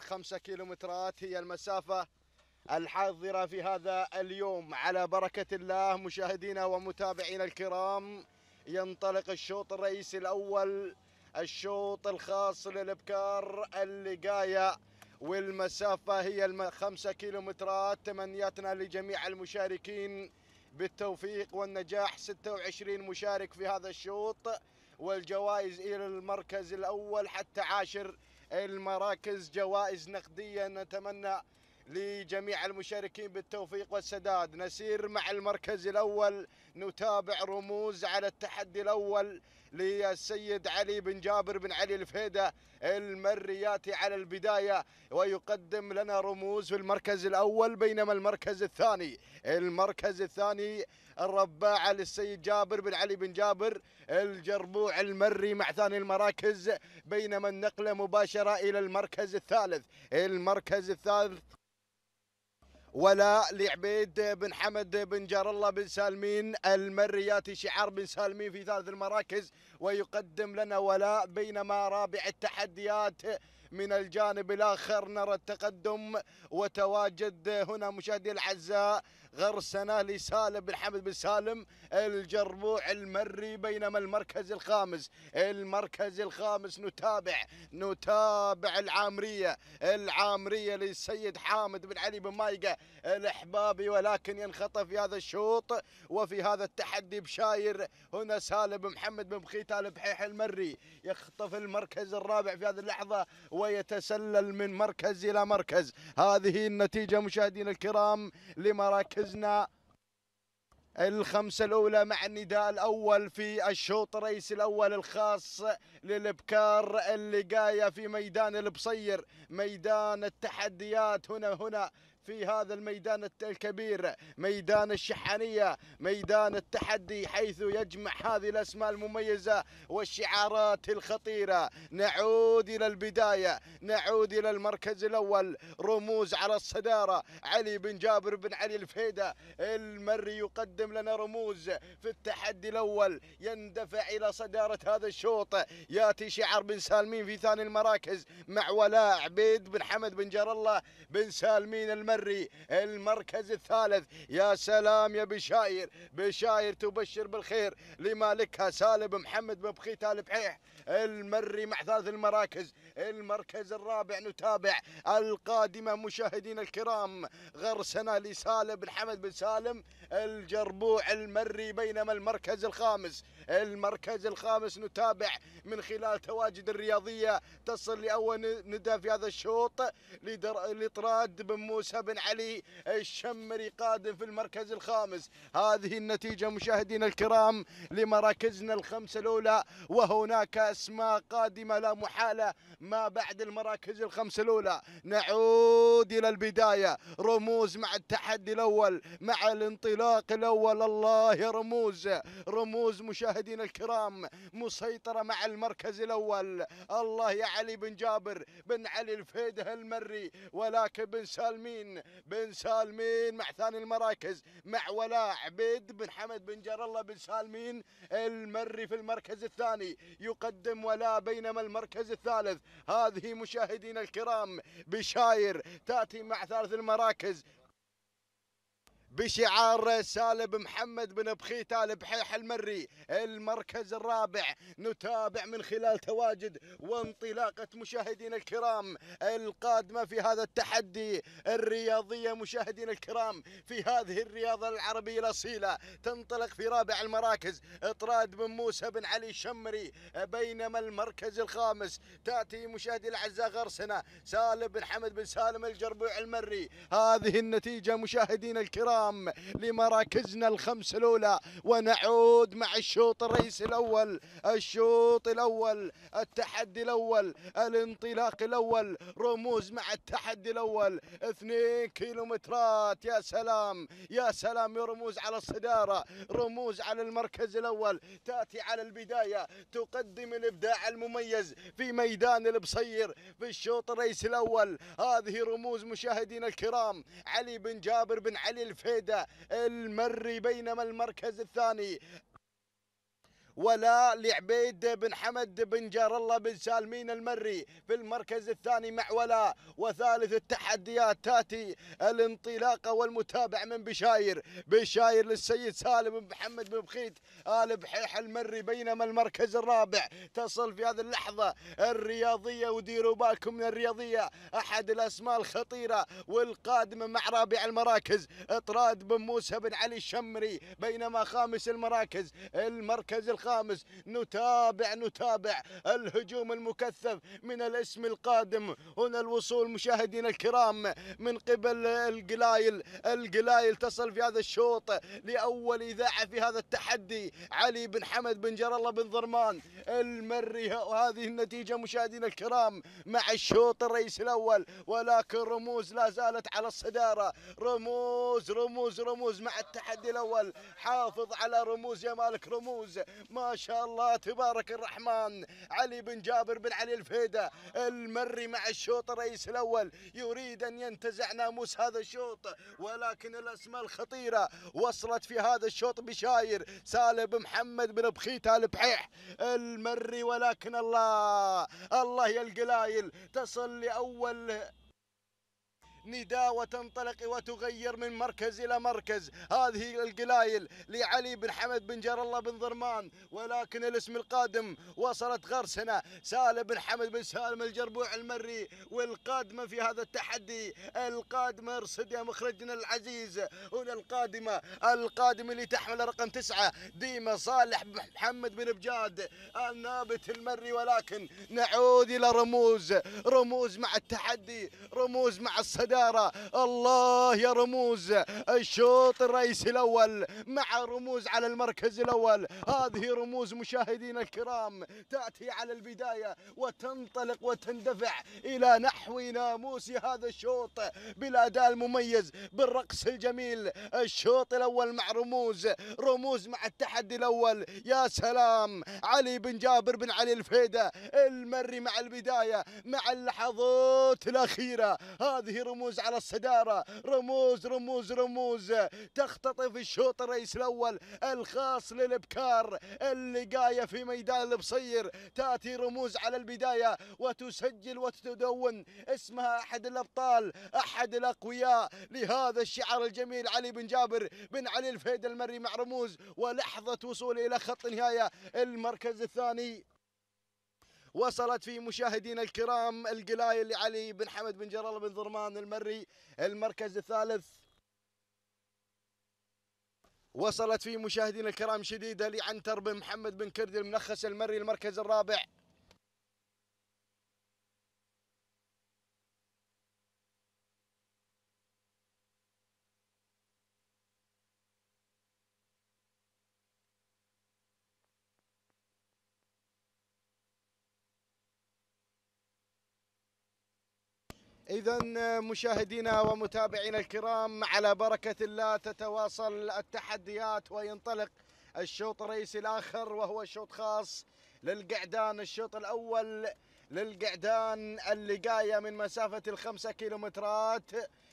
الخمسة كيلومترات هي المسافة الحاضرة في هذا اليوم على بركة الله مشاهدينا ومتابعينا الكرام ينطلق الشوط الرئيسي الأول الشوط الخاص للابكار اللقاية والمسافة هي الخمسة كيلومترات تمنياتنا لجميع المشاركين بالتوفيق والنجاح 26 مشارك في هذا الشوط والجوائز إلى المركز الأول حتى عاشر المراكز جوائز نقدية نتمنى لجميع المشاركين بالتوفيق والسداد نسير مع المركز الأول نتابع رموز على التحدي الأول للسيد علي بن جابر بن علي الفهيدة المرياتي على البداية ويقدم لنا رموز في المركز الأول بينما المركز الثاني المركز الثاني الرباعة للسيد جابر بن علي بن جابر الجربوع المري مع ثاني المراكز بينما النقلة مباشرة إلى المركز الثالث المركز الثالث ولا لعبيد بن حمد بن جار الله بن سالمين المرياتي شعار بن سالمين في ثالث المراكز ويقدم لنا ولاء بينما رابع التحديات من الجانب الآخر نرى التقدم وتواجد هنا مشاهدي الأعزاء غرسنا لسالم بن حمد بن سالم الجربوع المري بينما المركز الخامس المركز الخامس نتابع نتابع العامرية العامرية للسيد حامد بن علي بن مايقة الاحبابي ولكن ينخطف في هذا الشوط وفي هذا التحدي بشاير هنا سالم محمد بن بخيت البحيح المري يخطف المركز الرابع في هذه اللحظة ويتسلل من مركز إلى مركز هذه النتيجة مشاهدينا الكرام لمراكز مركزنا الخمسة الأولى مع النداء الأول في الشوط الرئيسي الأول الخاص للبكار اللي قاية في ميدان البصير ميدان التحديات هنا هنا في هذا الميدان الكبير ميدان الشحانية ميدان التحدي حيث يجمع هذه الأسماء المميزة والشعارات الخطيرة نعود إلى البداية نعود إلى المركز الأول رموز على الصدارة علي بن جابر بن علي الفيدة المري يقدم لنا رموز في التحدي الأول يندفع إلى صدارة هذا الشوط ياتي شعار بن سالمين في ثاني المراكز مع ولاء عبيد بن حمد بن جر الله بن سالمين الم المري المركز الثالث يا سلام يا بشاير بشاير تبشر بالخير لمالكها سالب محمد ببخيت البحيح المري مع ثالث المراكز المركز الرابع نتابع القادمة مشاهدينا الكرام غرسنا لسالب بن حمد بن سالم الجربوع المري بينما المركز الخامس المركز الخامس نتابع من خلال تواجد الرياضية تصل لأول ندى في هذا الشوط لطراد بن موسى بن علي الشمري قادم في المركز الخامس هذه النتيجة مشاهدينا الكرام لمراكزنا الخمسة الأولى وهناك أسماء قادمة لا محالة ما بعد المراكز الخمسة الأولى نعود إلى البداية رموز مع التحدي الأول مع الانطلاق الأول الله رموز رموز مشاهد مشاهدينا الكرام مسيطرة مع المركز الأول الله يا علي بن جابر بن علي الفيده المري ولكن بن سالمين بن سالمين مع ثاني المراكز مع ولاء عبيد بن حمد بن جر الله بن سالمين المري في المركز الثاني يقدم ولاء بينما المركز الثالث هذه مشاهدينا الكرام بشاير تأتي مع ثالث المراكز بشعار سالب محمد بن بخيتة البحيح المري المركز الرابع نتابع من خلال تواجد وانطلاقة مشاهدينا الكرام القادمة في هذا التحدي الرياضية مشاهدينا الكرام في هذه الرياضة العربية الأصيلة تنطلق في رابع المراكز إطراد بن موسى بن علي الشمري بينما المركز الخامس تأتي مشاهدي الأعزاء غرسنة سالم بن حمد بن سالم الجربوع المري هذه النتيجة مشاهدينا الكرام الأمام لمراكزنا الخمس الأولى ونعود مع الشوط الرئيسي الأول الشوط الأول التحدي الأول الانطلاق الأول رموز مع التحدي الأول اثنين كيلومترات يا سلام يا سلام يا رموز على الصدارة رموز على المركز الأول تأتي على البداية تقدم الإبداع المميز في ميدان البصير في الشوط الرئيسي الأول هذه رموز مشاهدينا الكرام علي بن جابر بن علي الفيل الوحيد المري بينما المركز الثاني ولا لعبيد بن حمد بن جار الله بن سالمين المري في المركز الثاني مع ولا وثالث التحديات تاتي الانطلاقة والمتابع من بشاير بشاير للسيد سالم بن محمد بن بخيت آل بحيح المري بينما المركز الرابع تصل في هذه اللحظة الرياضية وديروا بالكم من الرياضية أحد الأسماء الخطيرة والقادمة مع رابع المراكز اطراد بن موسى بن علي الشمري بينما خامس المراكز المركز الخامس الخامس نتابع نتابع الهجوم المكثف من الاسم القادم هنا الوصول مشاهدينا الكرام من قبل القلايل القلايل تصل في هذا الشوط لأول إذاعة في هذا التحدي علي بن حمد بن جر الله بن ضرمان المري وهذه النتيجة مشاهدينا الكرام مع الشوط الرئيس الأول ولكن رموز لا زالت على الصدارة رموز رموز رموز مع التحدي الأول حافظ على رموز يا مالك رموز ما ما شاء الله تبارك الرحمن علي بن جابر بن علي الفيدة المري مع الشوط الرئيس الأول يريد أن ينتزع ناموس هذا الشوط ولكن الأسماء الخطيرة وصلت في هذا الشوط بشاير سالب محمد بن بخيت البحيح المري ولكن الله الله يا القلايل تصل لأول نداء وتنطلق وتغير من مركز إلى مركز هذه القلايل لعلي بن حمد بن جار الله بن ضرمان ولكن الاسم القادم وصلت غرسنة سالم بن حمد بن سالم الجربوع المري والقادمة في هذا التحدي القادمة ارصد يا مخرجنا العزيز هنا القادمة القادمة اللي تحمل رقم تسعة ديما صالح محمد بن بجاد النابت المري ولكن نعود إلى رموز رموز مع التحدي رموز مع الصدى الإشارة الله يا رموز الشوط الرئيسي الأول مع رموز على المركز الأول هذه رموز مشاهدين الكرام تأتي على البداية وتنطلق وتندفع إلى نحو ناموس هذا الشوط بالأداء المميز بالرقص الجميل الشوط الأول مع رموز رموز مع التحدي الأول يا سلام علي بن جابر بن علي الفيدة المري مع البداية مع اللحظات الأخيرة هذه رموز رموز على الصدارة رموز رموز رموز تختطف الشوط الرئيس الأول الخاص للبكار اللقاية في ميدان البصير تأتي رموز على البداية وتسجل وتدون اسمها أحد الأبطال أحد الأقوياء لهذا الشعار الجميل علي بن جابر بن علي الفيد المري مع رموز ولحظة وصوله إلى خط النهاية المركز الثاني وصلت في مشاهدينا الكرام القلاية لعلي بن حمد بن جرالة بن ضرمان المري المركز الثالث وصلت في مشاهدينا الكرام شديدة لعنتر بن محمد بن كردي المنخس المري المركز الرابع إذا مشاهدينا ومتابعينا الكرام على بركة الله تتواصل التحديات وينطلق الشوط الرئيسي الآخر وهو شوط خاص للقعدان الشوط الأول للقعدان اللقاية من مسافة الخمسة كيلومترات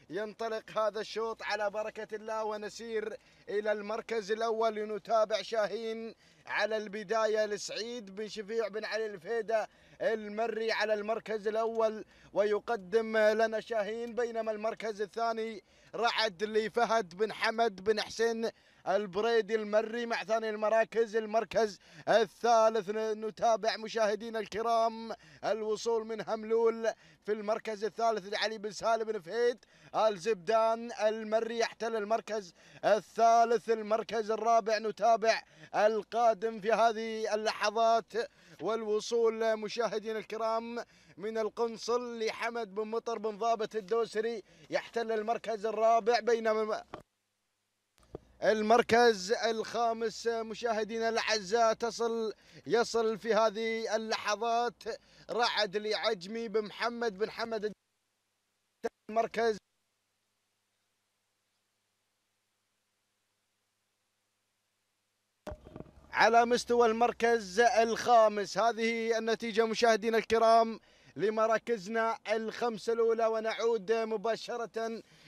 ينطلق هذا الشوط على بركة الله ونسير إلى المركز الأول لنتابع شاهين على البداية لسعيد بن شفيع بن علي الفيدة المري على المركز الأول ويقدم لنا شاهين بينما المركز الثاني رعد لفهد بن حمد بن حسين البريدي المري مع ثاني المراكز المركز الثالث نتابع مشاهدينا الكرام الوصول من هملول في المركز الثالث لعلي بن سالم بن فهيد الزبدان المري يحتل المركز الثالث المركز الرابع نتابع القادم في هذه اللحظات والوصول مشاهدينا الكرام من القنصل لحمد بن مطر بن ضابط الدوسري يحتل المركز الرابع بينما المركز الخامس مشاهدينا الاعزاء تصل يصل في هذه اللحظات رعد لعجمي بمحمد بن حمد المركز على مستوى المركز الخامس هذه النتيجة مشاهدينا الكرام لمراكزنا الخمسة الأولى ونعود مباشرة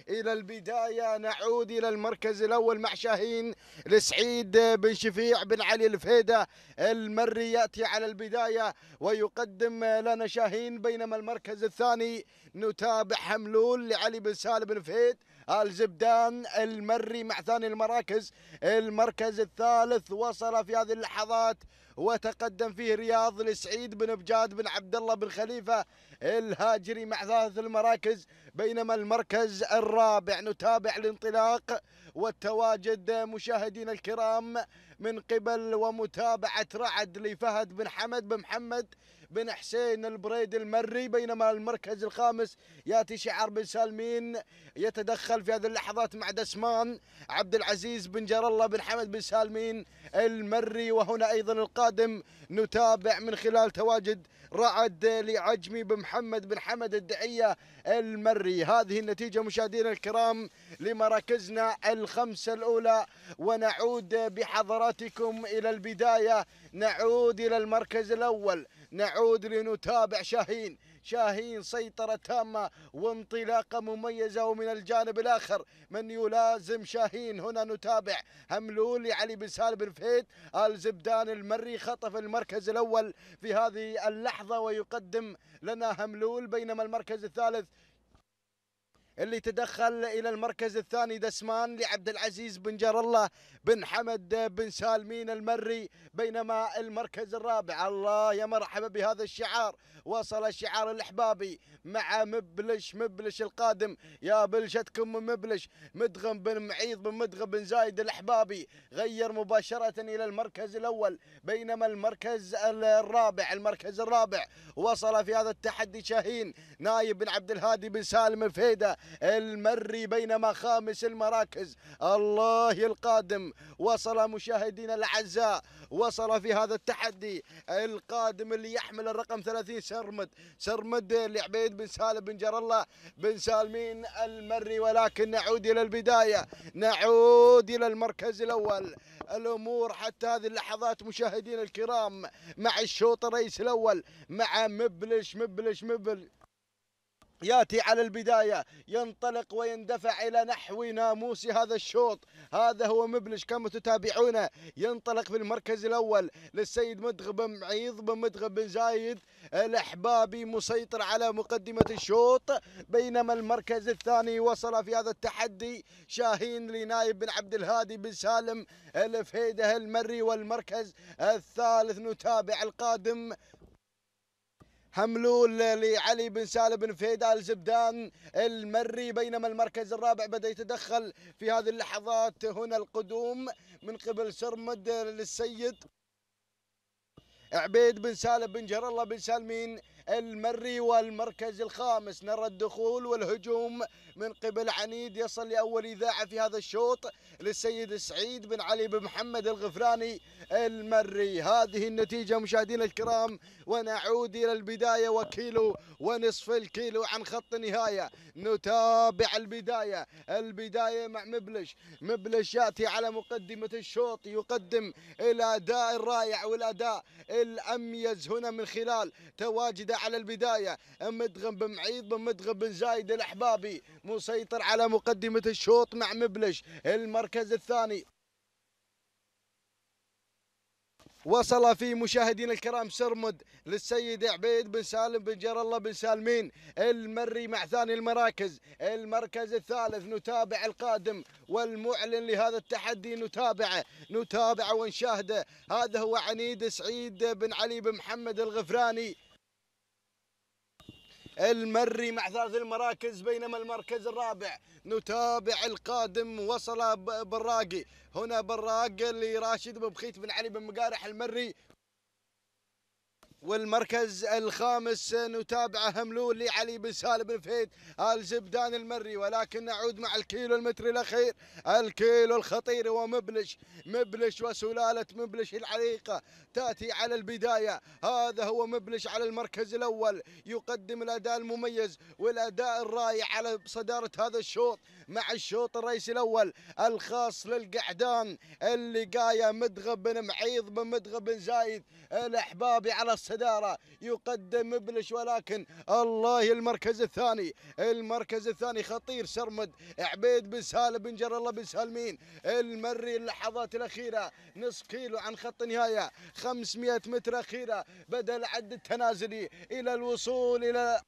إلى البداية نعود إلى المركز الأول مع شاهين لسعيد بن شفيع بن علي الفيدة المري يأتي على البداية ويقدم لنا شاهين بينما المركز الثاني نتابع حملول لعلي بن سالم الفيد الزبدان المري مع ثاني المراكز المركز الثالث وصل في هذه اللحظات وتقدم فيه رياض لسعيد بن بجاد بن عبد الله بن خليفه الهاجري مع ثالث المراكز بينما المركز الرابع نتابع الانطلاق والتواجد مشاهدينا الكرام من قبل ومتابعه رعد لفهد بن حمد بن محمد بن حسين البريد المري بينما المركز الخامس ياتي شعار بن سالمين يتدخل في هذه اللحظات مع دسمان عبد العزيز بن جر الله بن حمد بن سالمين المري وهنا ايضا القادم نتابع من خلال تواجد رعد لعجمي بن محمد بن حمد الدعية المري هذه النتيجة مشاهدينا الكرام لمراكزنا الخمسة الأولى ونعود بحضراتكم إلى البداية نعود إلى المركز الأول نعود لنتابع شاهين شاهين سيطرة تامة وانطلاقة مميزة ومن الجانب الآخر من يلازم شاهين هنا نتابع هملولي علي بن سالم بن فهيد الزبدان المري خطف المركز الأول في هذه اللحظة ويقدم لنا هملول بينما المركز الثالث اللي تدخل الى المركز الثاني دسمان لعبد العزيز بن جار الله بن حمد بن سالمين المري بينما المركز الرابع الله يا مرحبا بهذا الشعار وصل الشعار الاحبابي مع مبلش مبلش القادم يا بلشتكم مبلش مدغم بن معيض بن مدغم بن زايد الاحبابي غير مباشره الى المركز الاول بينما المركز الرابع المركز الرابع وصل في هذا التحدي شاهين نايب بن عبد الهادي بن سالم الفيده المري بينما خامس المراكز الله القادم وصل مشاهدينا الاعزاء وصل في هذا التحدي القادم اللي يحمل الرقم 30 سرمد سرمد لعبيد بن سالم بن جر الله بن سالمين المري ولكن نعود الى البدايه نعود الى المركز الاول الامور حتى هذه اللحظات مشاهدينا الكرام مع الشوط الرئيسي الاول مع مبلش مبلش مبلش ياتي على البدايه ينطلق ويندفع الى نحو ناموس هذا الشوط هذا هو مبلش كما تتابعونه ينطلق في المركز الاول للسيد مدغب معيض بن بن زايد الاحبابي مسيطر على مقدمه الشوط بينما المركز الثاني وصل في هذا التحدي شاهين لنايب بن عبد الهادي بن سالم الفهيده المري والمركز الثالث نتابع القادم هملول لعلي بن سالم بن فيدا الزبدان المري بينما المركز الرابع بدأ يتدخل في هذه اللحظات هنا القدوم من قبل سرمد للسيد عبيد بن سالم بن جهر الله بن سالمين المري والمركز الخامس نرى الدخول والهجوم من قبل عنيد يصل لأول إذاعة في هذا الشوط للسيد سعيد بن علي بن محمد الغفراني المري هذه النتيجة مشاهدينا الكرام ونعود إلى البداية وكيلو ونصف الكيلو عن خط النهاية نتابع البداية البداية مع مبلش مبلش يأتي على مقدمة الشوط يقدم الأداء الرائع والأداء الأميز هنا من خلال تواجده على البداية مدغم بمعيض معيض بن مدغم بن زايد الأحبابي مسيطر على مقدمة الشوط مع مبلش المركز الثاني وصل في مشاهدين الكرام سرمد للسيد عبيد بن سالم بن جر الله بن سالمين المري مع ثاني المراكز المركز الثالث نتابع القادم والمعلن لهذا التحدي نتابعه نتابعه ونشاهده هذا هو عنيد سعيد بن علي بن محمد الغفراني المري مع ثلاث المراكز بينما المركز الرابع نتابع القادم وصل براقي هنا براق لراشد بن بخيت بن علي بن مقارح المري والمركز الخامس نتابعه هملول لعلي بن سالم بن فهيد الزبدان المري ولكن نعود مع الكيلو المتر الاخير الكيلو الخطير ومبلش مبلش وسلاله مبلش العريقه تاتي على البدايه هذا هو مبلش على المركز الاول يقدم الاداء المميز والاداء الرايع على صداره هذا الشوط مع الشوط الرئيسي الاول الخاص للقعدان اللي قايه مدغب بن معيض بن مدغب بن زايد الاحبابي على الصداره يقدم ابلش ولكن الله المركز الثاني المركز الثاني خطير سرمد عبيد بن سالم بن جر الله بن سالمين المري اللحظات الاخيره نصف كيلو عن خط النهايه 500 متر اخيره بدا العد التنازلي الى الوصول الى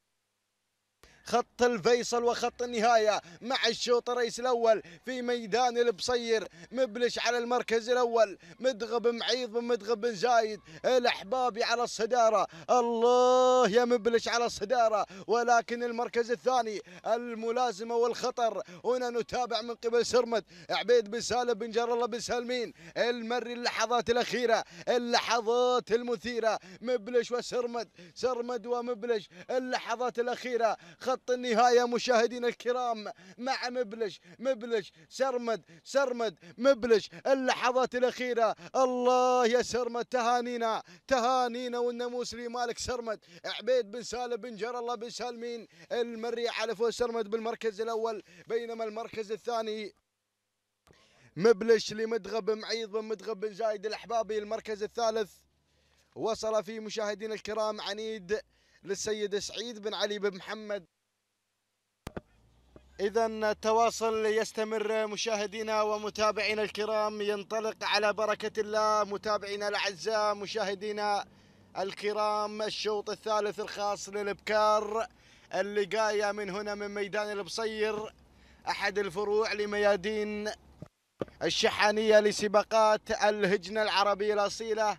خط الفيصل وخط النهاية مع الشوط الرئيس الأول في ميدان البصير مبلش على المركز الأول مدغب معيض بن مدغب بن زايد الأحبابي على الصدارة الله يا مبلش على الصدارة ولكن المركز الثاني الملازمة والخطر هنا نتابع من قبل سرمد عبيد بن سالم بن جر الله بن سالمين المري اللحظات الأخيرة اللحظات المثيرة مبلش وسرمد سرمد ومبلش اللحظات الأخيرة خط النهاية مشاهدينا الكرام مع مبلش مبلش سرمد سرمد مبلش اللحظات الأخيرة الله يا سرمد تهانينا تهانينا والناموس لمالك سرمد عبيد بن سالم بن جر الله بن سالمين المري على فوز سرمد بالمركز الأول بينما المركز الثاني مبلش لمدغب معيض بن مدغب بن زايد الأحبابي المركز الثالث وصل في مشاهدينا الكرام عنيد للسيد سعيد بن علي بن محمد إذا التواصل يستمر مشاهدينا ومتابعينا الكرام ينطلق على بركة الله متابعينا الأعزاء مشاهدينا الكرام الشوط الثالث الخاص اللي اللقاية من هنا من ميدان البصير أحد الفروع لميادين الشحانية لسباقات الهجنة العربية الأصيلة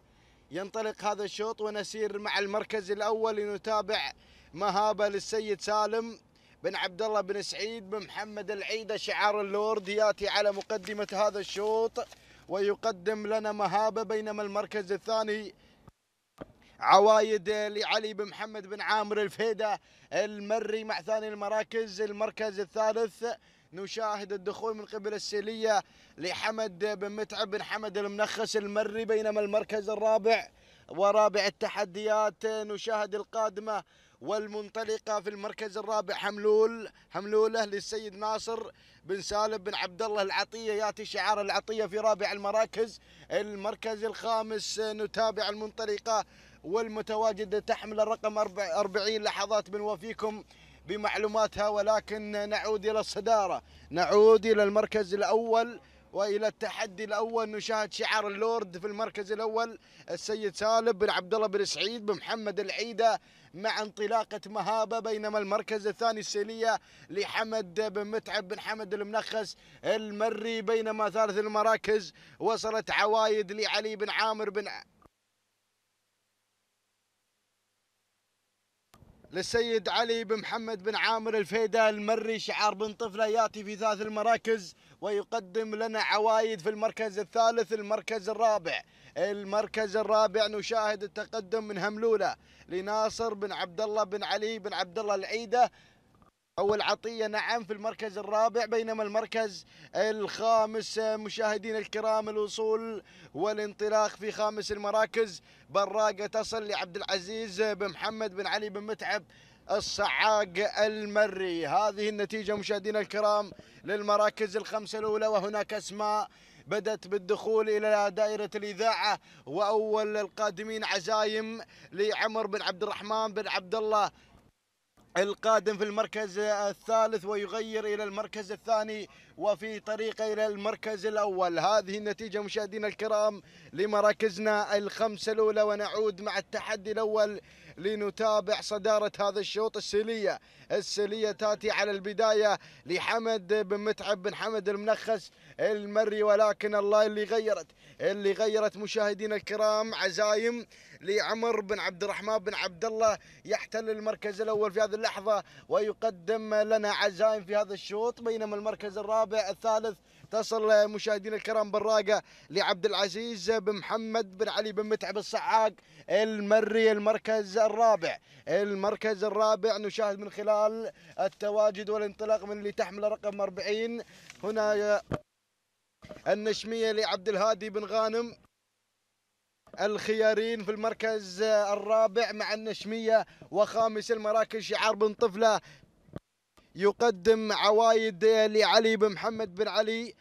ينطلق هذا الشوط ونسير مع المركز الأول لنتابع مهابة للسيد سالم بن عبد الله بن سعيد بن محمد العيدة شعار اللورد ياتي على مقدمة هذا الشوط ويقدم لنا مهابة بينما المركز الثاني عوايد لعلي بن محمد بن عامر الفيدة المري مع ثاني المراكز المركز الثالث نشاهد الدخول من قبل السيلية لحمد بن متعب بن حمد المنخس المري بينما المركز الرابع ورابع التحديات نشاهد القادمة والمنطلقة في المركز الرابع حملول حملولة للسيد ناصر بن سالم بن عبد الله العطية ياتي شعار العطية في رابع المراكز المركز الخامس نتابع المنطلقة والمتواجدة تحمل الرقم 40 لحظات من وفيكم بمعلوماتها ولكن نعود إلى الصدارة نعود إلى المركز الأول والى التحدي الاول نشاهد شعار اللورد في المركز الاول السيد سالم بن عبد الله بن سعيد بن محمد العيده مع انطلاقة مهابة بينما المركز الثاني السيلية لحمد بن متعب بن حمد المنخس المري بينما ثالث المراكز وصلت عوايد لعلي بن عامر بن للسيد علي بن محمد بن عامر الفيدا المري شعار بن طفله ياتي في ثلاث المراكز ويقدم لنا عوايد في المركز الثالث المركز الرابع المركز الرابع نشاهد التقدم من هملوله لناصر بن عبد الله بن علي بن عبد الله العيده أو العطية نعم في المركز الرابع بينما المركز الخامس مشاهدين الكرام الوصول والانطلاق في خامس المراكز براقة تصل لعبد العزيز بن محمد بن علي بن متعب الصعاق المري هذه النتيجة مشاهدينا الكرام للمراكز الخمسة الأولى وهناك أسماء بدأت بالدخول إلى دائرة الإذاعة وأول القادمين عزايم لعمر بن عبد الرحمن بن عبد الله القادم في المركز الثالث ويغير إلى المركز الثاني وفي طريقه إلى المركز الأول هذه النتيجة مشاهدينا الكرام لمراكزنا الخمسة الأولى ونعود مع التحدي الأول لنتابع صدارة هذا الشوط السيلية السيلية تاتي على البداية لحمد بن متعب بن حمد المنخس المري ولكن الله اللي غيرت اللي غيرت مشاهدينا الكرام عزايم لعمر بن عبد الرحمن بن عبد الله يحتل المركز الاول في هذه اللحظه ويقدم لنا عزائم في هذا الشوط بينما المركز الرابع الثالث تصل مشاهدينا الكرام بالراقه لعبد العزيز بن محمد بن علي بن متعب الصعاق المري المركز الرابع المركز الرابع نشاهد من خلال التواجد والانطلاق من اللي تحمل رقم 40 هنا النشميه لعبد الهادي بن غانم الخيارين في المركز الرابع مع النشمية وخامس المراكز شعار بن طفلة يقدم عوايد لعلي بن محمد بن علي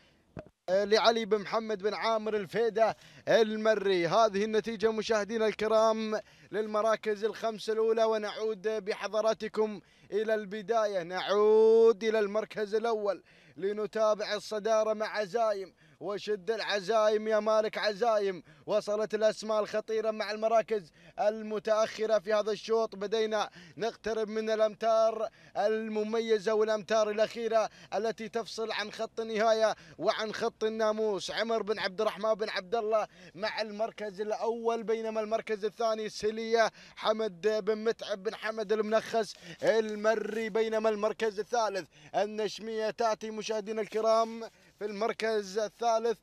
لعلي بن محمد بن عامر الفيدة المري هذه النتيجة مشاهدينا الكرام للمراكز الخمسة الأولى ونعود بحضراتكم إلى البداية نعود إلى المركز الأول لنتابع الصدارة مع زايم وشد العزايم يا مالك عزايم وصلت الأسماء الخطيرة مع المراكز المتأخرة في هذا الشوط بدينا نقترب من الأمتار المميزة والأمتار الأخيرة التي تفصل عن خط النهاية وعن خط الناموس عمر بن عبد الرحمن بن عبد الله مع المركز الأول بينما المركز الثاني سليه حمد بن متعب بن حمد المنخس المري بينما المركز الثالث النشمية تأتي مشاهدينا الكرام في المركز الثالث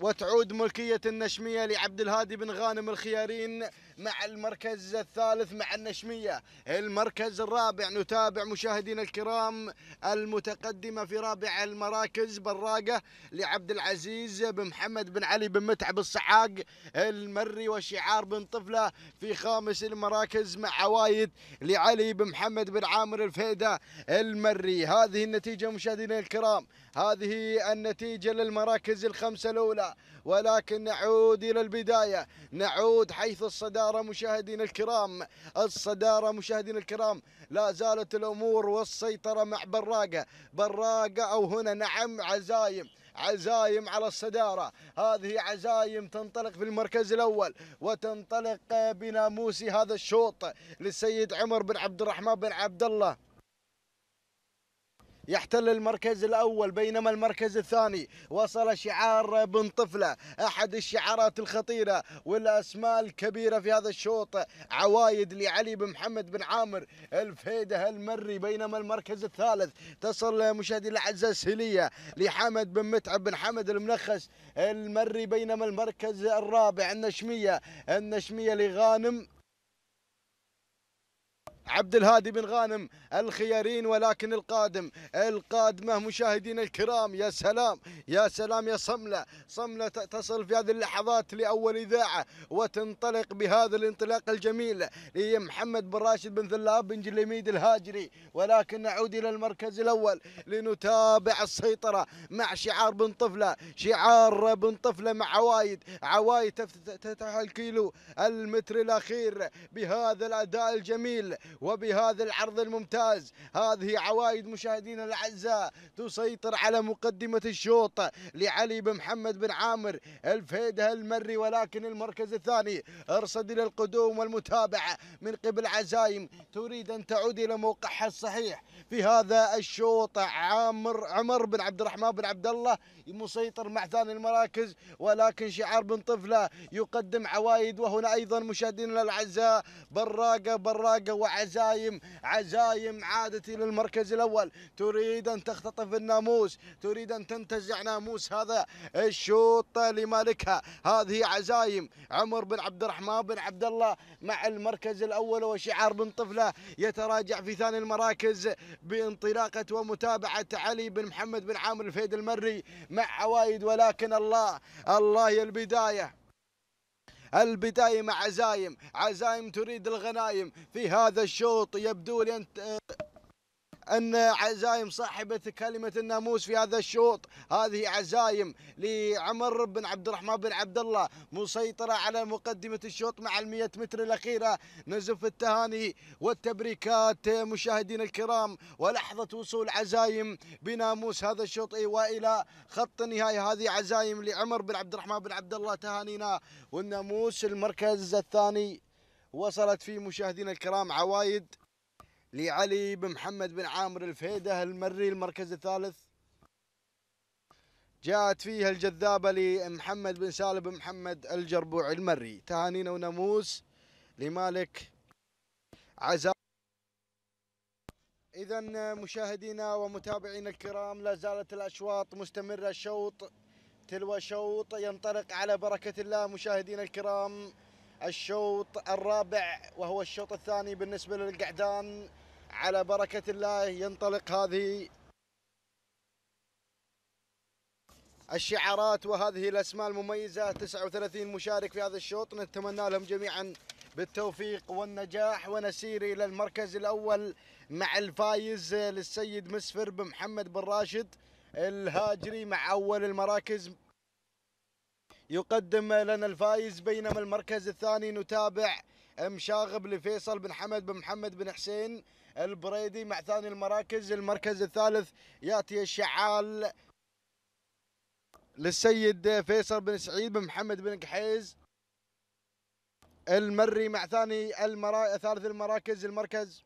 وتعود ملكية النشمية لعبد الهادي بن غانم الخيارين مع المركز الثالث مع النشمية المركز الرابع نتابع مشاهدينا الكرام المتقدمة في رابع المراكز براقة لعبد العزيز بن محمد بن علي بن متعب الصعاق المري وشعار بن طفلة في خامس المراكز مع عوايد لعلي بن محمد بن عامر الفيدة المري هذه النتيجة مشاهدينا الكرام هذه النتيجة للمراكز الخمسة الأولى ولكن نعود إلى البداية نعود حيث الصدارة مشاهدينا الكرام الصدارة مشاهدينا الكرام لا زالت الأمور والسيطرة مع براقة براقة أو هنا نعم عزايم عزايم على الصدارة هذه عزايم تنطلق في المركز الأول وتنطلق بناموسي هذا الشوط للسيد عمر بن عبد الرحمن بن عبد الله يحتل المركز الأول بينما المركز الثاني وصل شعار بن طفلة أحد الشعارات الخطيرة والأسماء الكبيرة في هذا الشوط عوايد لعلي بن محمد بن عامر الفيدة المري بينما المركز الثالث تصل مشاهدي الأعزاء السهلية لحمد بن متعب بن حمد المنخس المري بينما المركز الرابع النشمية النشمية لغانم عبد الهادي بن غانم الخيارين ولكن القادم القادمة مشاهدينا الكرام يا سلام يا سلام يا صملة صملة تصل في هذه اللحظات لأول إذاعة وتنطلق بهذا الانطلاق الجميل لمحمد بن راشد بن ذلاب بن جليميد الهاجري ولكن نعود إلى المركز الأول لنتابع السيطرة مع شعار بن طفلة شعار بن طفلة مع عوايد عوايد تفتح الكيلو المتر الأخير بهذا الأداء الجميل وبهذا العرض الممتاز هذه عوائد مشاهدينا الاعزاء تسيطر على مقدمه الشوط لعلي بن محمد بن عامر الفيده المري ولكن المركز الثاني ارصد الى القدوم والمتابعه من قبل عزايم تريد ان تعود الى موقعها الصحيح في هذا الشوط عامر عمر بن عبد الرحمن بن عبد الله مسيطر مع ثاني المراكز ولكن شعار بن طفله يقدم عوايد وهنا ايضا مشاهدينا الاعزاء براقه براقه وعزايم عزايم عزايم عادتي للمركز الأول تريد أن تختطف الناموس تريد أن تنتزع ناموس هذا الشوط لمالكها هذه عزايم عمر بن عبد الرحمن بن عبد الله مع المركز الأول وشعار بن طفلة يتراجع في ثاني المراكز بانطلاقة ومتابعة علي بن محمد بن عامر الفيد المري مع عوايد ولكن الله الله يا البداية البداية مع عزايم عزايم تريد الغنايم في هذا الشوط يبدو لي أنت أن عزايم صاحبة كلمة الناموس في هذا الشوط هذه عزايم لعمر بن عبد الرحمن بن عبد الله مسيطرة على مقدمة الشوط مع ال متر الأخيرة نزف التهاني والتبريكات مشاهدينا الكرام ولحظة وصول عزايم بناموس هذا الشوط إيه، وإلى خط النهاية هذه عزايم لعمر بن عبد الرحمن بن عبد الله تهانينا والناموس المركز الثاني وصلت فيه مشاهدينا الكرام عوايد لعلي بن محمد بن عامر الفيده المري المركز الثالث جاءت فيها الجذابة لمحمد بن سالم بن محمد الجربوعي المري تهانينا وناموس لمالك عزاء إذا مشاهدينا ومتابعينا الكرام لا زالت الأشواط مستمرة الشوط تلو شوط ينطلق على بركة الله مشاهدينا الكرام الشوط الرابع وهو الشوط الثاني بالنسبة للقعدان على بركة الله ينطلق هذه الشعارات وهذه الأسماء المميزة 39 مشارك في هذا الشوط نتمنى لهم جميعا بالتوفيق والنجاح ونسير إلى المركز الأول مع الفايز للسيد مسفر بمحمد بن راشد الهاجري مع أول المراكز يقدم لنا الفايز بينما المركز الثاني نتابع مشاغب لفيصل بن حمد بن محمد بن حسين البريدي مع ثاني المراكز المركز الثالث ياتي الشعال للسيد فيصل بن سعيد بن محمد بن قحيز المري مع ثاني المرا... ثالث المراكز المركز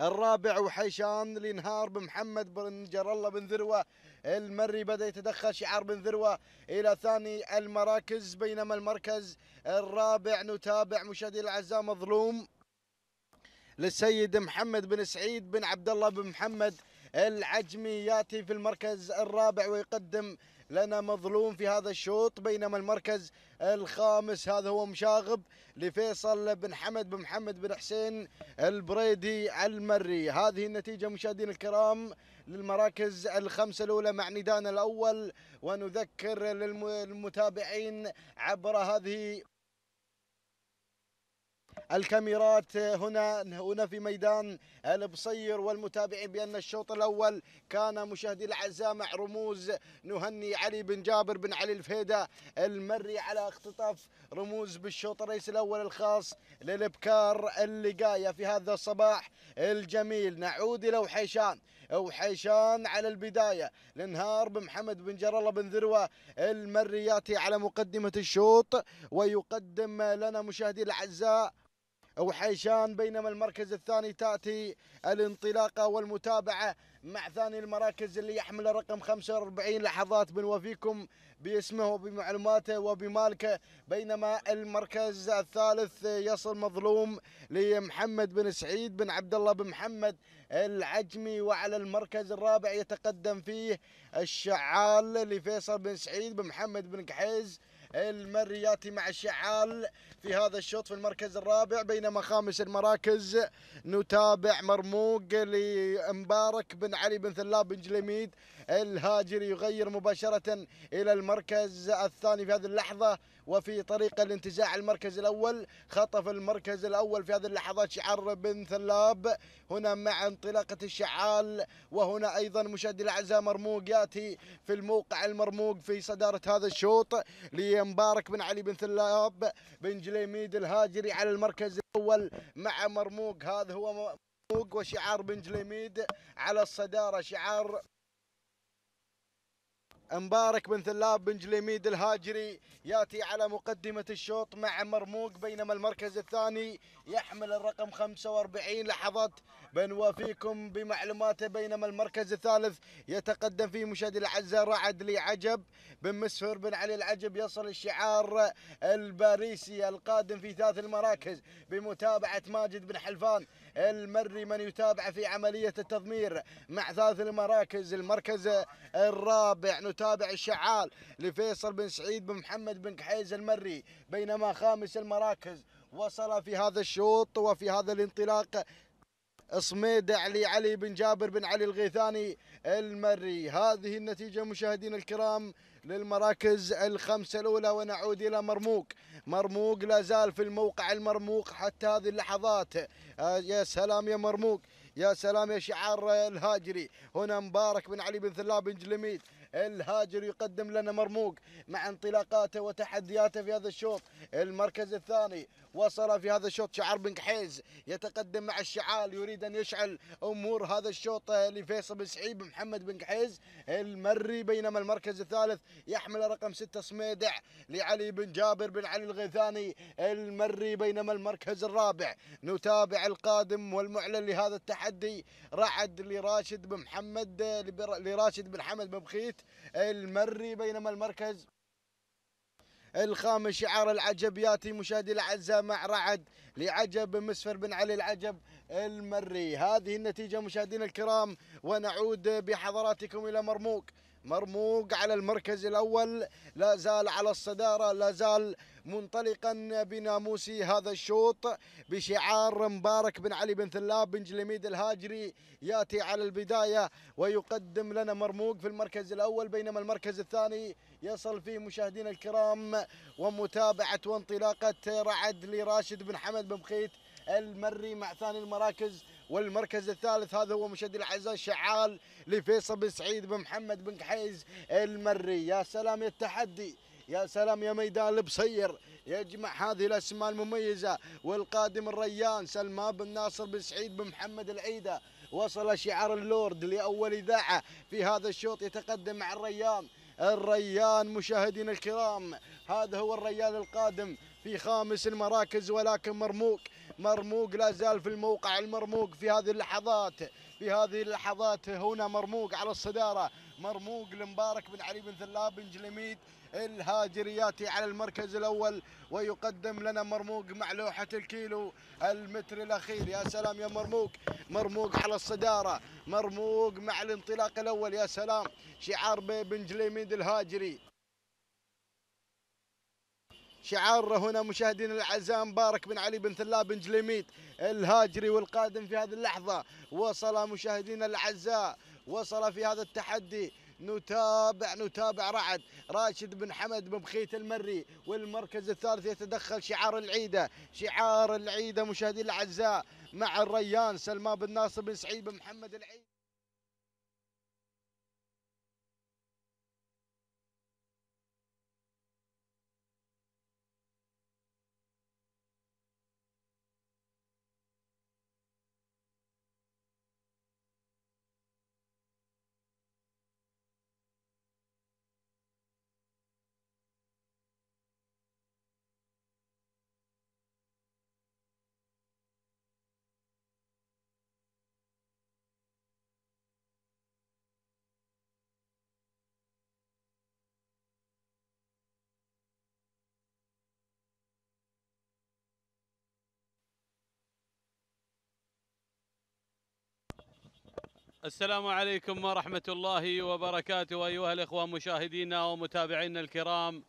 الرابع وحيشان لنهار بمحمد بن جر الله بن ذروه المري بدا يتدخل شعار بن ذروه الى ثاني المراكز بينما المركز الرابع نتابع مشاهدي الاعزاء مظلوم للسيد محمد بن سعيد بن عبد الله بن محمد العجمي ياتي في المركز الرابع ويقدم لنا مظلوم في هذا الشوط بينما المركز الخامس هذا هو مشاغب لفيصل بن حمد بن محمد بن حسين البريدي المري هذه النتيجة مشاهدين الكرام للمراكز الخمسة الأولى مع ندانا الأول ونذكر للمتابعين عبر هذه الكاميرات هنا هنا في ميدان البصير والمتابعين بأن الشوط الأول كان مشاهدي الأعزاء مع رموز نهني علي بن جابر بن علي الفهيدة المري على اختطاف رموز بالشوط الرئيسي الأول الخاص للإبكار اللقاية في هذا الصباح الجميل نعود إلى وحيشان وحيشان على البداية لنهار بمحمد بن جر الله بن ذروة المرياتي على مقدمة الشوط ويقدم لنا مشاهدي الأعزاء وحيشان بينما المركز الثاني تأتي الانطلاقة والمتابعة مع ثاني المراكز اللي يحمل الرقم 45 لحظات بنوفيكم باسمه وبمعلوماته وبمالكه بينما المركز الثالث يصل مظلوم لمحمد بن سعيد بن عبد الله بن محمد العجمي وعلى المركز الرابع يتقدم فيه الشعال لفيصل بن سعيد بن محمد بن كحيز المرياتي مع الشعال في هذا الشوط في المركز الرابع بينما خامس المراكز نتابع مرموق لمبارك بن علي بن ثلاب بن جليميد الهاجري يغير مباشرة إلى المركز الثاني في هذه اللحظة وفي طريق الانتزاع المركز الأول خطف المركز الأول في هذه اللحظات شعار بن ثلاب هنا مع انطلاقة الشعال وهنا أيضا مشاهدي الأعزاء مرموق يأتي في الموقع المرموق في صدارة هذا الشوط لمبارك بن علي بن ثلاب بن جليميد الهاجري على المركز الأول مع مرموق هذا هو مرموق وشعار بن جليميد على الصدارة شعار مبارك بن ثلاب بن جليميد الهاجري ياتي على مقدمه الشوط مع مرموق بينما المركز الثاني يحمل الرقم 45 لحظات بنوافيكم بمعلوماته بينما المركز الثالث يتقدم فيه مشاهدي الأعزاء رعد لعجب بن مسفر بن علي العجب يصل الشعار الباريسي القادم في ثلاث المراكز بمتابعة ماجد بن حلفان المري من يتابع في عملية التضمير مع ثلاث المراكز المركز الرابع نتابع الشعال لفيصل بن سعيد بن محمد بن كحيز المري بينما خامس المراكز وصل في هذا الشوط وفي هذا الانطلاق صميد علي علي بن جابر بن علي الغيثاني المري هذه النتيجة مشاهدين الكرام للمراكز الخمسة الأولى ونعود إلى مرموق مرموق لا زال في الموقع المرموق حتى هذه اللحظات آه، يا سلام يا مرموق يا سلام يا شعار الهاجري هنا مبارك بن علي بن ثلاب بن جلميد الهاجر يقدم لنا مرموق مع انطلاقاته وتحدياته في هذا الشوط المركز الثاني وصل في هذا الشوط شعار بن كحيز يتقدم مع الشعال يريد ان يشعل امور هذا الشوط لفيصل بن سعيد محمد بن كحيز المري بينما المركز الثالث يحمل رقم ستة صميدع لعلي بن جابر بن علي الغيثاني المري بينما المركز الرابع نتابع القادم والمعلن لهذا التحدي رعد لراشد بن محمد لراشد بن حمد بن بخيت المري بينما المركز الخامس شعار العجب ياتي مشاهدي الاعزاء مع رعد لعجب مسفر بن علي العجب المري هذه النتيجه مشاهدينا الكرام ونعود بحضراتكم الى مرموق مرموق على المركز الأول لا زال على الصدارة لا زال منطلقا بناموس هذا الشوط بشعار مبارك بن علي بن ثلاب بن جلميد الهاجري ياتي على البدايه ويقدم لنا مرموق في المركز الاول بينما المركز الثاني يصل فيه مشاهدينا الكرام ومتابعه وانطلاقه رعد لراشد بن حمد بن بخيت المري مع ثاني المراكز والمركز الثالث هذا هو مشد الاعزاء شعال لفيصل بن سعيد بن محمد بن قحيز المري يا سلام يا التحدي يا سلام يا ميدان البصير يجمع هذه الاسماء المميزه والقادم الريان سلمان بن ناصر بن سعيد بن محمد العيده وصل شعار اللورد لاول اذاعه في هذا الشوط يتقدم مع الريان الريان مشاهدينا الكرام هذا هو الريان القادم في خامس المراكز ولكن مرموق مرموق لا زال في الموقع المرموق في هذه اللحظات في هذه اللحظات هنا مرموق على الصدارة مرموق لمبارك بن علي بن ثلاب بن جلميد الهاجرياتي على المركز الأول ويقدم لنا مرموق مع لوحة الكيلو المتر الأخير يا سلام يا مرموق مرموق على الصدارة مرموق مع الانطلاق الأول يا سلام شعار بن جليميد الهاجري شعار هنا مشاهدينا الاعزاء مبارك بن علي بن ثلاب بن جليميت الهاجري والقادم في هذه اللحظه وصل مشاهدينا الاعزاء وصل في هذا التحدي نتابع نتابع رعد راشد بن حمد بن بخيت المري والمركز الثالث يتدخل شعار العيدة شعار العيدة مشاهدينا الأعزاء مع الريان سلمان بن ناصر بن سعيد بن محمد العيد السلام عليكم ورحمة الله وبركاته أيها الإخوة مشاهدينا ومتابعينا الكرام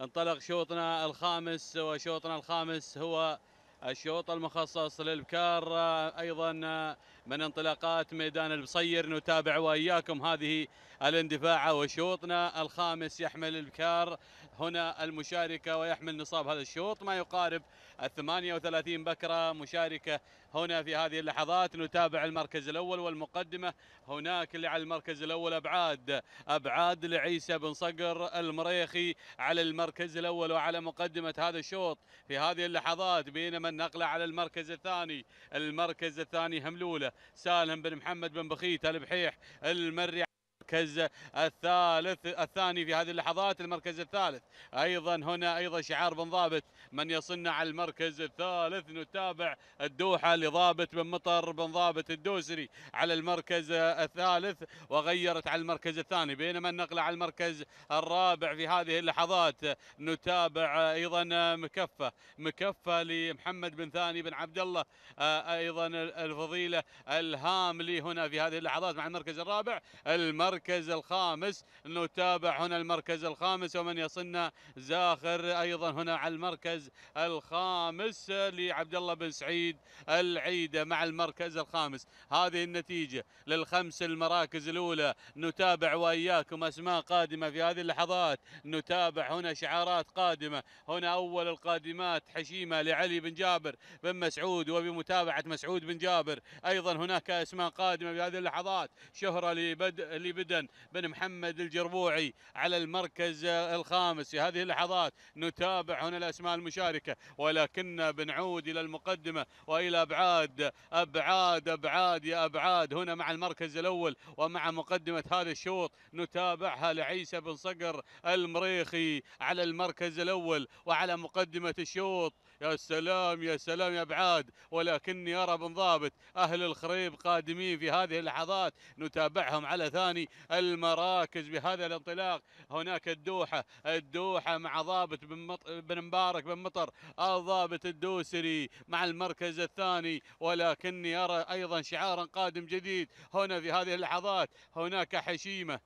انطلق شوطنا الخامس وشوطنا الخامس هو الشوط المخصص للبكار آه، ايضا آه، من انطلاقات ميدان البصير نتابع واياكم هذه الاندفاعه وشوطنا الخامس يحمل البكار هنا المشاركه ويحمل نصاب هذا الشوط ما يقارب ال 38 بكره مشاركه هنا في هذه اللحظات نتابع المركز الاول والمقدمه هناك اللي على المركز الاول ابعاد ابعاد لعيسى بن صقر المريخي على المركز الاول وعلى مقدمه هذا الشوط في هذه اللحظات بينما النقله على المركز الثاني المركز الثاني هملوله سالم بن محمد بن بخيت البحيح المري المركز الثالث الثاني في هذه اللحظات المركز الثالث ايضا هنا ايضا شعار بن ضابط من يصنع المركز الثالث نتابع الدوحه لضابط بن مطر بن ضابط الدوسري على المركز الثالث وغيرت على المركز الثاني بينما النقله على المركز الرابع في هذه اللحظات نتابع ايضا مكفه مكفه لمحمد بن ثاني بن عبد الله ايضا الفضيله الهاملي هنا في هذه اللحظات مع المركز الرابع المركز المركز الخامس نتابع هنا المركز الخامس ومن يصلنا زاخر ايضا هنا على المركز الخامس لعبد الله بن سعيد العيده مع المركز الخامس هذه النتيجه للخمس المراكز الاولى نتابع واياكم اسماء قادمه في هذه اللحظات نتابع هنا شعارات قادمه هنا اول القادمات حشيمه لعلي بن جابر بن مسعود وبمتابعه مسعود بن جابر ايضا هناك اسماء قادمه في هذه اللحظات شهره لبدء لبدء جدا بن محمد الجربوعي على المركز الخامس في هذه اللحظات نتابع هنا الأسماء المشاركة ولكن بنعود إلى المقدمة وإلى أبعاد أبعاد أبعاد يا أبعاد هنا مع المركز الأول ومع مقدمة هذا الشوط نتابعها لعيسى بن صقر المريخي على المركز الأول وعلى مقدمة الشوط يا سلام يا سلام يا ابعاد ولكني ارى بن ضابط اهل الخريب قادمين في هذه اللحظات نتابعهم على ثاني المراكز بهذا الانطلاق هناك الدوحه الدوحه مع ضابط بن, مط... بن مبارك بن مطر الضابط الدوسري مع المركز الثاني ولكني ارى ايضا شعارا قادم جديد هنا في هذه اللحظات هناك حشيمه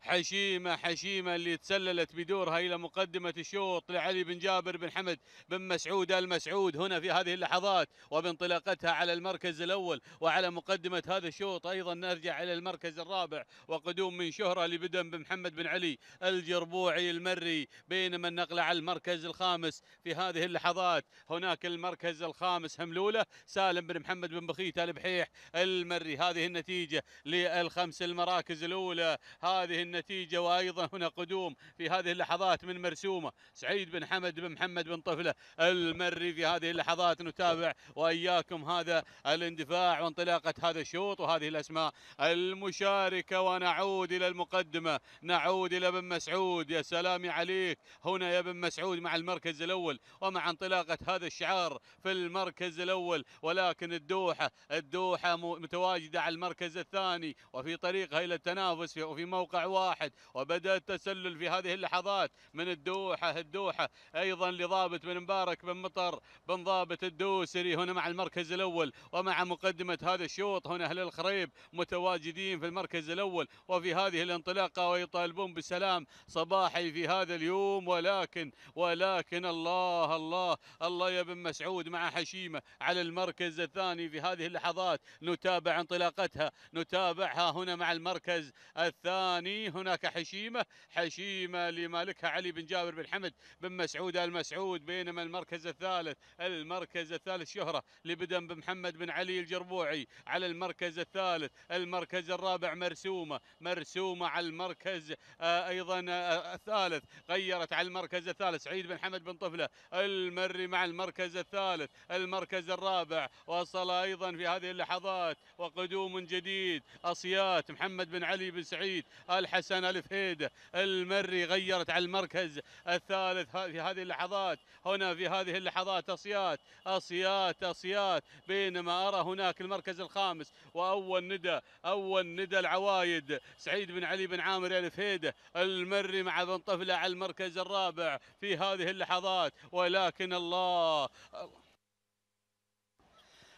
حشيمة حشيمة اللي تسللت بدورها إلى مقدمة الشوط لعلي بن جابر بن حمد بن مسعود المسعود هنا في هذه اللحظات وبانطلاقتها على المركز الأول وعلى مقدمة هذا الشوط أيضا نرجع إلى المركز الرابع وقدوم من شهرة لبدن بن محمد بن علي الجربوعي المري بينما النقل على المركز الخامس في هذه اللحظات هناك المركز الخامس هملولة سالم بن محمد بن بخيت البحيح المري هذه النتيجة للخمس المراكز الأولى هذه النتيجة النتيجة وأيضا هنا قدوم في هذه اللحظات من مرسومة سعيد بن حمد بن محمد بن طفلة المري في هذه اللحظات نتابع وإياكم هذا الاندفاع وانطلاقة هذا الشوط وهذه الأسماء المشاركة ونعود إلى المقدمة نعود إلى بن مسعود يا سلام عليك هنا يا بن مسعود مع المركز الأول ومع انطلاقة هذا الشعار في المركز الأول ولكن الدوحة الدوحة متواجدة على المركز الثاني وفي طريقها إلى التنافس وفي موقع واحد وبدأ التسلل في هذه اللحظات من الدوحة الدوحة أيضا لضابط بن مبارك بن مطر بن ضابط الدوسري هنا مع المركز الأول ومع مقدمة هذا الشوط هنا أهل الخريب متواجدين في المركز الأول وفي هذه الانطلاقة ويطالبون بسلام صباحي في هذا اليوم ولكن ولكن الله الله الله يا بن مسعود مع حشيمة على المركز الثاني في هذه اللحظات نتابع انطلاقتها نتابعها هنا مع المركز الثاني هناك حشيمة حشيمة لمالكها علي بن جابر بن حمد بن مسعود آل مسعود بينما المركز الثالث المركز الثالث شهرة لبدن بن محمد بن علي الجربوعي على المركز الثالث المركز الرابع مرسومة مرسومة على المركز آه، أيضا آه، الثالث غيرت على المركز الثالث سعيد بن حمد بن طفلة المري مع المركز الثالث المركز الرابع وصل أيضا في هذه اللحظات وقدوم جديد أصيات محمد بن علي بن سعيد الحبيب حسن الفهيد المري غيرت على المركز الثالث في هذه اللحظات هنا في هذه اللحظات أصيات أصيات أصيات بينما أرى هناك المركز الخامس وأول ندى أول ندى العوايد سعيد بن علي بن عامر الفهيد المري مع بن طفلة على المركز الرابع في هذه اللحظات ولكن الله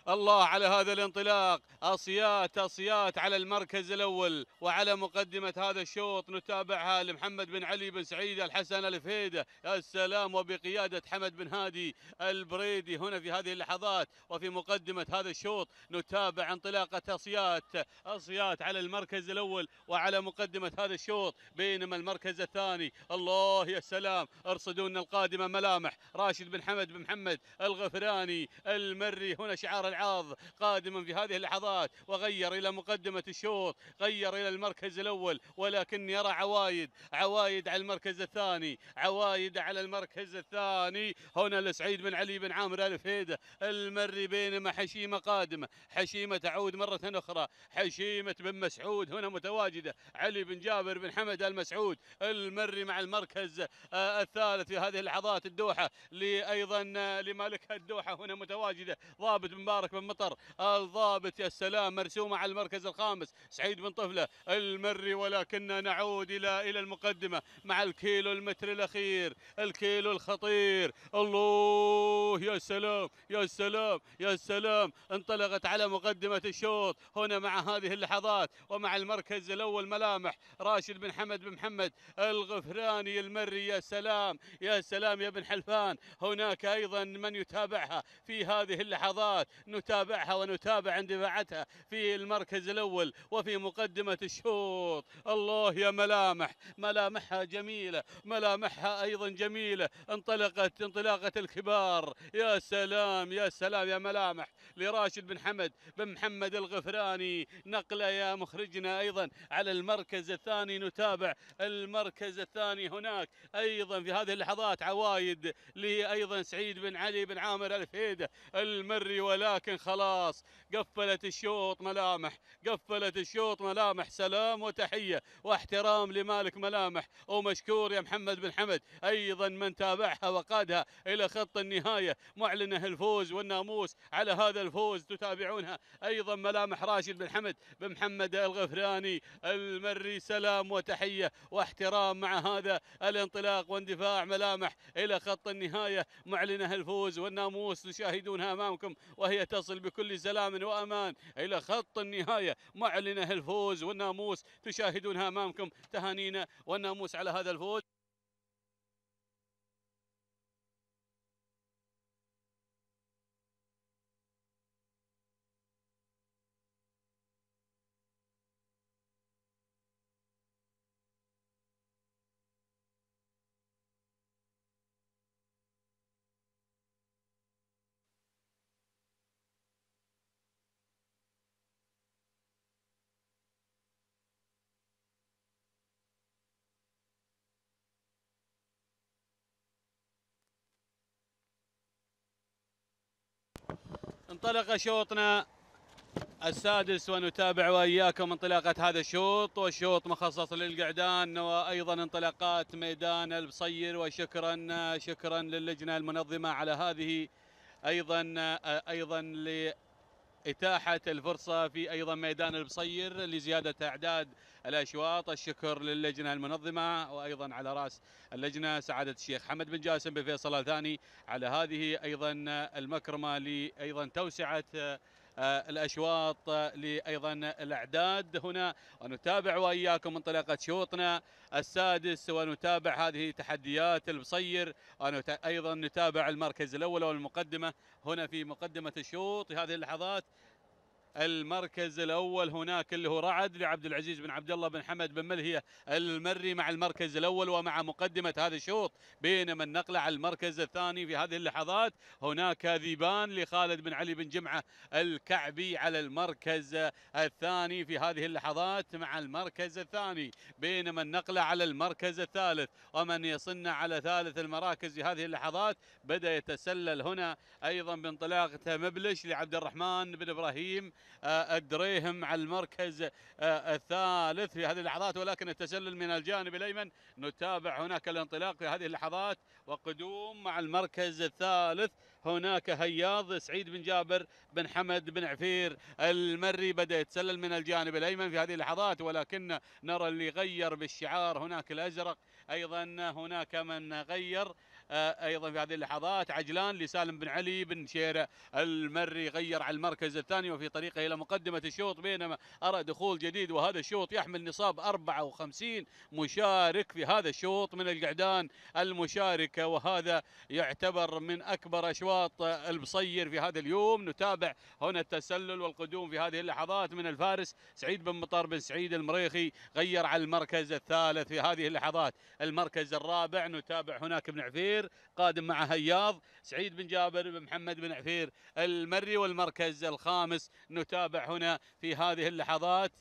الله على هذا الانطلاق أصيات أصيات على المركز الأول وعلى مقدمة هذا الشوط نتابعها لمحمد بن علي بن سعيد الحسن الفهيدة السلام وبقيادة حمد بن هادي البريدي هنا في هذه اللحظات وفي مقدمة هذا الشوط نتابع انطلاقة أصيات أصيات على المركز الأول وعلى مقدمة هذا الشوط بينما المركز الثاني الله يا سلام ارصدونا القادمة ملامح راشد بن حمد بن محمد الغفراني المري هنا شعار العرض قادما في هذه اللحظات وغير إلى مقدمة الشوط غير إلى المركز الأول ولكن يرى عوايد عوايد على المركز الثاني عوايد على المركز الثاني هنا لسعيد بن علي بن عامر الفيدة المري بينما حشيمة قادمة حشيمة تعود مرة أخرى حشيمة بن مسعود هنا متواجدة علي بن جابر بن حمد المسعود المري مع المركز آه، الثالث في هذه اللحظات الدوحة لأيضا آه، لمالكها الدوحة هنا متواجدة ضابط مبارك مبارك بن مطر الضابط يا سلام مرسومه على المركز الخامس سعيد بن طفله المري ولكن نعود الى الى المقدمه مع الكيلو المتر الاخير الكيلو الخطير الله يا سلام يا سلام يا سلام انطلقت على مقدمه الشوط هنا مع هذه اللحظات ومع المركز الاول ملامح راشد بن حمد بن محمد الغفراني المري يا سلام يا سلام يا بن حلفان هناك ايضا من يتابعها في هذه اللحظات نتابعها ونتابع اندفاعتها في المركز الأول وفي مقدمة الشوط الله يا ملامح ملامحها جميلة ملامحها أيضا جميلة انطلقت انطلاقة الكبار يا سلام يا سلام يا ملامح لراشد بن حمد بن محمد الغفراني نقلة يا مخرجنا أيضا على المركز الثاني نتابع المركز الثاني هناك أيضا في هذه اللحظات عوايد لأيضا سعيد بن علي بن عامر الفيدة المري ولكن لكن خلاص قفلت الشوط ملامح قفلت الشوط ملامح سلام وتحية واحترام لمالك ملامح ومشكور يا محمد بن حمد أيضا من تابعها وقادها إلى خط النهاية معلنه الفوز والناموس على هذا الفوز تتابعونها أيضا ملامح راشد بن حمد بن محمد الغفراني المري سلام وتحية واحترام مع هذا الانطلاق واندفاع ملامح إلى خط النهاية معلنه الفوز والناموس تشاهدونها أمامكم وهي تصل بكل سلام وأمان إلى خط النهاية معلنة الفوز والناموس تشاهدونها أمامكم تهانينا والناموس على هذا الفوز انطلق شوطنا السادس ونتابع واياكم انطلاقه هذا الشوط والشوط مخصص للقعدان وايضا انطلاقات ميدان البصير وشكرا شكرا للجنه المنظمه على هذه ايضا ايضا إتاحة الفرصة في أيضا ميدان البصير لزيادة أعداد الأشواط الشكر للجنة المنظمة وأيضا على رأس اللجنة سعادة الشيخ حمد بن جاسم بفيصل الثاني على هذه أيضا المكرمة لأيضا توسعة آه، الأشواط آه، لأيضا الأعداد هنا ونتابع وإياكم انطلاقة شوطنا السادس ونتابع هذه تحديات البصير أيضا نتابع المركز الأول والمقدمة هنا في مقدمة الشوط في هذه اللحظات المركز الاول هناك اللي هو رعد لعبد العزيز بن عبد الله بن حمد بن ملهيه المري مع المركز الاول ومع مقدمه هذا الشوط بينما النقله على المركز الثاني في هذه اللحظات هناك ذيبان لخالد بن علي بن جمعه الكعبي على المركز الثاني في هذه اللحظات مع المركز الثاني بينما النقله على المركز الثالث ومن يصلنا على ثالث المراكز في هذه اللحظات بدا يتسلل هنا ايضا بانطلاقه مبلش لعبد الرحمن بن ابراهيم الدريهم آه، على المركز آه، الثالث في هذه اللحظات ولكن التسلل من الجانب الايمن نتابع هناك الانطلاق في هذه اللحظات وقدوم مع المركز الثالث هناك هياض سعيد بن جابر بن حمد بن عفير المري بدا يتسلل من الجانب الايمن في هذه اللحظات ولكن نرى اللي غير بالشعار هناك الازرق ايضا هناك من غير آه، ايضا في هذه اللحظات عجلان لسالم بن علي بن شيره المري غير على المركز الثاني وفي طريقه الى مقدمه الشوط بينما ارى دخول جديد وهذا الشوط يحمل نصاب 54 مشارك في هذا الشوط من القعدان المشاركه وهذا يعتبر من اكبر اشواط البصير في هذا اليوم نتابع هنا التسلل والقدوم في هذه اللحظات من الفارس سعيد بن مطر بن سعيد المريخي غير على المركز الثالث في هذه اللحظات المركز الرابع نتابع هناك بن عفير عفير قادم مع هياض سعيد بن جابر بن محمد بن عفير المري والمركز الخامس نتابع هنا في هذه اللحظات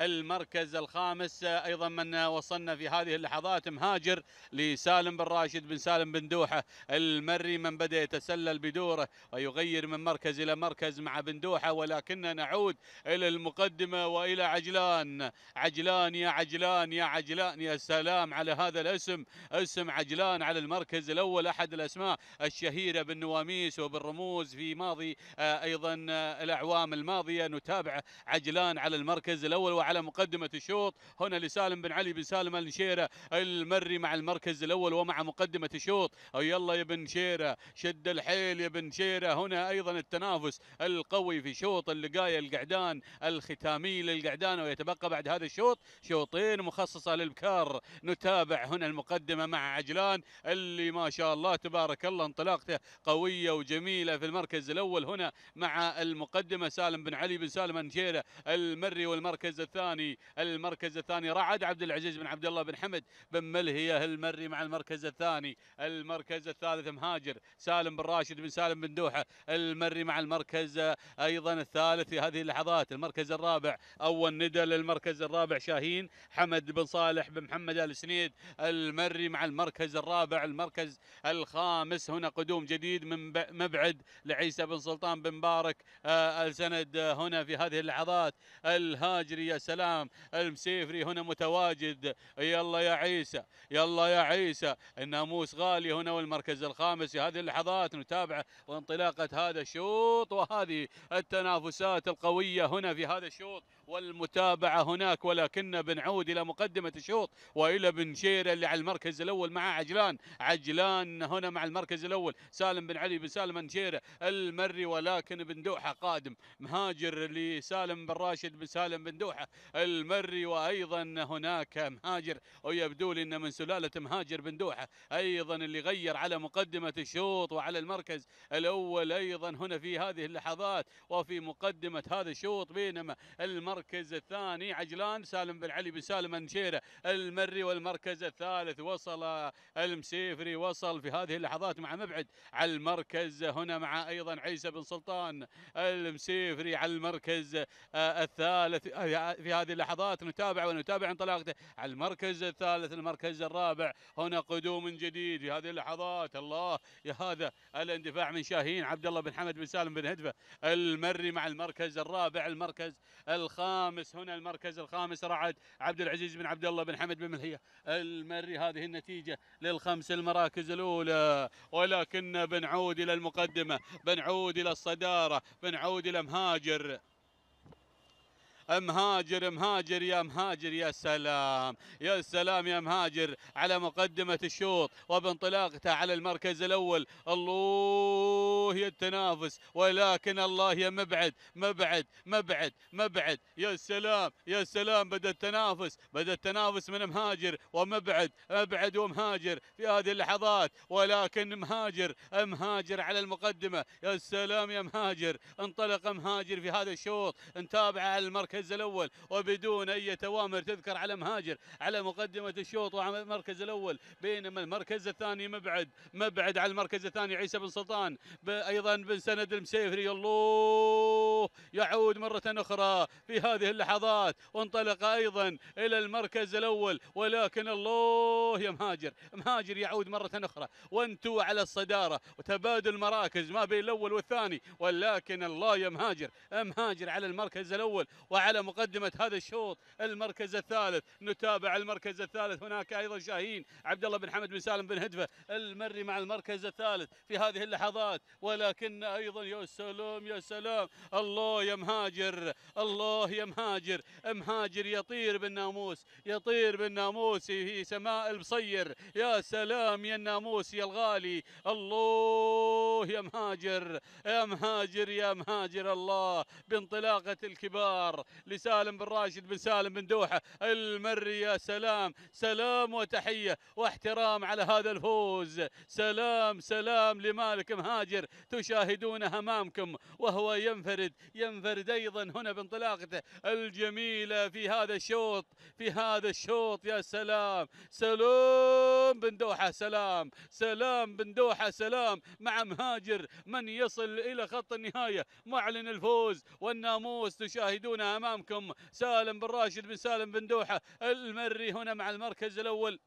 المركز الخامس ايضا من وصلنا في هذه اللحظات مهاجر لسالم بن راشد بن سالم بن دوحه المري من بدا يتسلل بدوره ويغير من مركز الى مركز مع بن دوحه ولكننا نعود الى المقدمه والى عجلان عجلان يا عجلان يا عجلان يا سلام على هذا الاسم اسم عجلان على المركز الاول احد الاسماء الشهيره بالنواميس وبالرموز في ماضي آه، ايضا آه، الاعوام الماضيه نتابع عجلان على المركز الاول على مقدمة الشوط هنا لسالم بن علي بن سالم النشيرة المري مع المركز الأول ومع مقدمة الشوط يلا يا بن شيرة شد الحيل يا بن شيرة هنا أيضا التنافس القوي في شوط اللقاية القعدان الختامي للقعدان ويتبقى بعد هذا الشوط شوطين مخصصة للبكار نتابع هنا المقدمة مع عجلان اللي ما شاء الله تبارك الله انطلاقته قوية وجميلة في المركز الأول هنا مع المقدمة سالم بن علي بن سالم النشيرة المري والمركز الثاني الثاني المركز الثاني رعد عبد العزيز بن عبد الله بن حمد بن ملهيه المري مع المركز الثاني المركز الثالث مهاجر سالم بن راشد بن سالم بن دوحه المري مع المركز ايضا الثالث في هذه اللحظات المركز الرابع اول ندى للمركز الرابع شاهين حمد بن صالح بن محمد ال سنيد المري مع المركز الرابع المركز الخامس هنا قدوم جديد من مبعد لعيسى بن سلطان بن مبارك آه، السند آه، هنا في هذه اللحظات الهاجري يا سلام المسيفري هنا متواجد يلا يا عيسى يلا يا عيسى الناموس غالي هنا والمركز الخامس في هذه اللحظات نتابع وانطلاقة هذا الشوط وهذه التنافسات القوية هنا في هذا الشوط والمتابعة هناك ولكن بنعود إلى مقدمة الشوط وإلى بن شيرة اللي على المركز الأول مع عجلان عجلان هنا مع المركز الأول سالم بن علي بن سالم بن شيرة المري ولكن بن دوحة قادم مهاجر لسالم بن راشد بن سالم بن دوحة المري وأيضا هناك مهاجر ويبدو لي أنه من سلالة مهاجر بن دوحة أيضا اللي غير على مقدمة الشوط وعلى المركز الأول أيضا هنا في هذه اللحظات وفي مقدمة هذا الشوط بينما المركز المركز الثاني عجلان سالم بن علي بن سالم انشيره المري والمركز الثالث وصل المسيفري وصل في هذه اللحظات مع مبعد على المركز هنا مع ايضا عيسى بن سلطان المسيفري على المركز آه، الثالث آه، في هذه اللحظات نتابع ونتابع انطلاقته على المركز الثالث المركز الرابع هنا قدوم جديد في هذه اللحظات الله يا هذا الاندفاع من شاهين عبد الله بن حمد بن سالم بن هدفه المري مع المركز الرابع المركز الخامس الخامس هنا المركز الخامس رعد عبد العزيز بن عبد الله بن حمد بن ملهيه المري هذه النتيجه للخمس المراكز الاولى ولكن بنعود الى المقدمه بنعود الى الصداره بنعود الى مهاجر مهاجر مهاجر يا مهاجر يا سلام يا سلام يا مهاجر على مقدمة الشوط وبانطلاقته على المركز الأول الله يا التنافس ولكن الله يا مبعد مبعد مبعد مبعد يا سلام يا سلام بدأ التنافس بدأ التنافس من مهاجر ومبعد مبعد ومهاجر في هذه اللحظات ولكن مهاجر مهاجر على المقدمة يا سلام يا مهاجر انطلق مهاجر في هذا الشوط نتابعه على المركز المركز الأول وبدون أي توامر تذكر على مهاجر على مقدمة الشوط وعلى المركز الأول بينما المركز الثاني مبعد مبعد على المركز الثاني عيسى بن سلطان أيضا بن سند المسيفري الله يعود مرة أخرى في هذه اللحظات وانطلق أيضا إلى المركز الأول ولكن الله يا مهاجر مهاجر يعود مرة أخرى وانتو على الصدارة وتبادل مراكز ما بين الأول والثاني ولكن الله يا مهاجر مهاجر على المركز الأول وعلى على مقدمة هذا الشوط المركز الثالث نتابع المركز الثالث هناك أيضا شاهين عبد الله بن حمد بن سالم بن هدفة المري مع المركز الثالث في هذه اللحظات ولكن أيضا يا سلام يا سلام الله يا مهاجر الله يا مهاجر مهاجر يطير بالناموس يطير بالناموس في سماء البصير يا سلام يا الناموس يا الغالي الله يا مهاجر يا مهاجر يا مهاجر الله بانطلاقة الكبار لسالم بن راشد بن سالم بن دوحة المري يا سلام سلام وتحية واحترام على هذا الفوز سلام سلام لمالك مهاجر تشاهدونه أمامكم وهو ينفرد ينفرد أيضا هنا بانطلاقته الجميلة في هذا الشوط في هذا الشوط يا سلام سلام بن دوحة سلام سلام بن دوحة سلام مع مهاجر من يصل إلى خط النهاية معلن الفوز والناموس تشاهدونه أمامكم أمامكم سالم بن راشد بن سالم بن دوحة المري هنا مع المركز الأول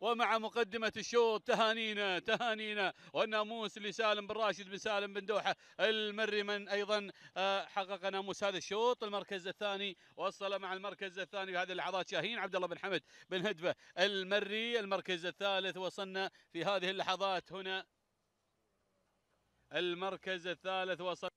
ومع مقدمة الشوط تهانينا تهانينا والناموس لسالم بن راشد بن سالم بن دوحة المري من أيضا آه، حقق ناموس هذا الشوط المركز الثاني وصل مع المركز الثاني في هذه اللحظات شاهين عبد الله بن حمد بن هدبة المري المركز الثالث وصلنا في هذه اللحظات هنا المركز الثالث وصل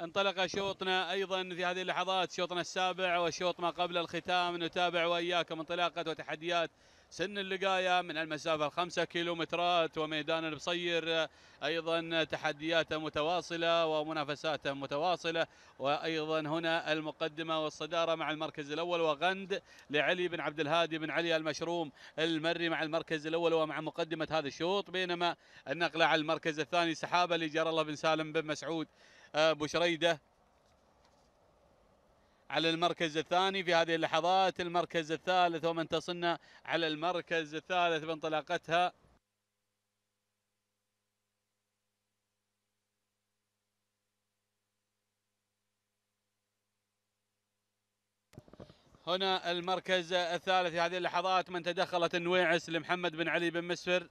انطلق شوطنا ايضا في هذه اللحظات شوطنا السابع وشوط ما قبل الختام نتابع واياكم انطلاقه وتحديات سن اللقاية من المسافة الخمسة كيلومترات وميدان البصير أيضا تحدياته متواصلة ومنافساته متواصلة وأيضا هنا المقدمة والصدارة مع المركز الأول وغند لعلي بن عبد الهادي بن علي المشروم المري مع المركز الأول ومع مقدمة هذا الشوط بينما النقلة على المركز الثاني سحابة لجار الله بن سالم بن مسعود بشريدة على المركز الثاني في هذه اللحظات المركز الثالث ومن تصلنا على المركز الثالث بانطلاقتها هنا المركز الثالث في هذه اللحظات من تدخلت النويعس لمحمد بن علي بن مسفر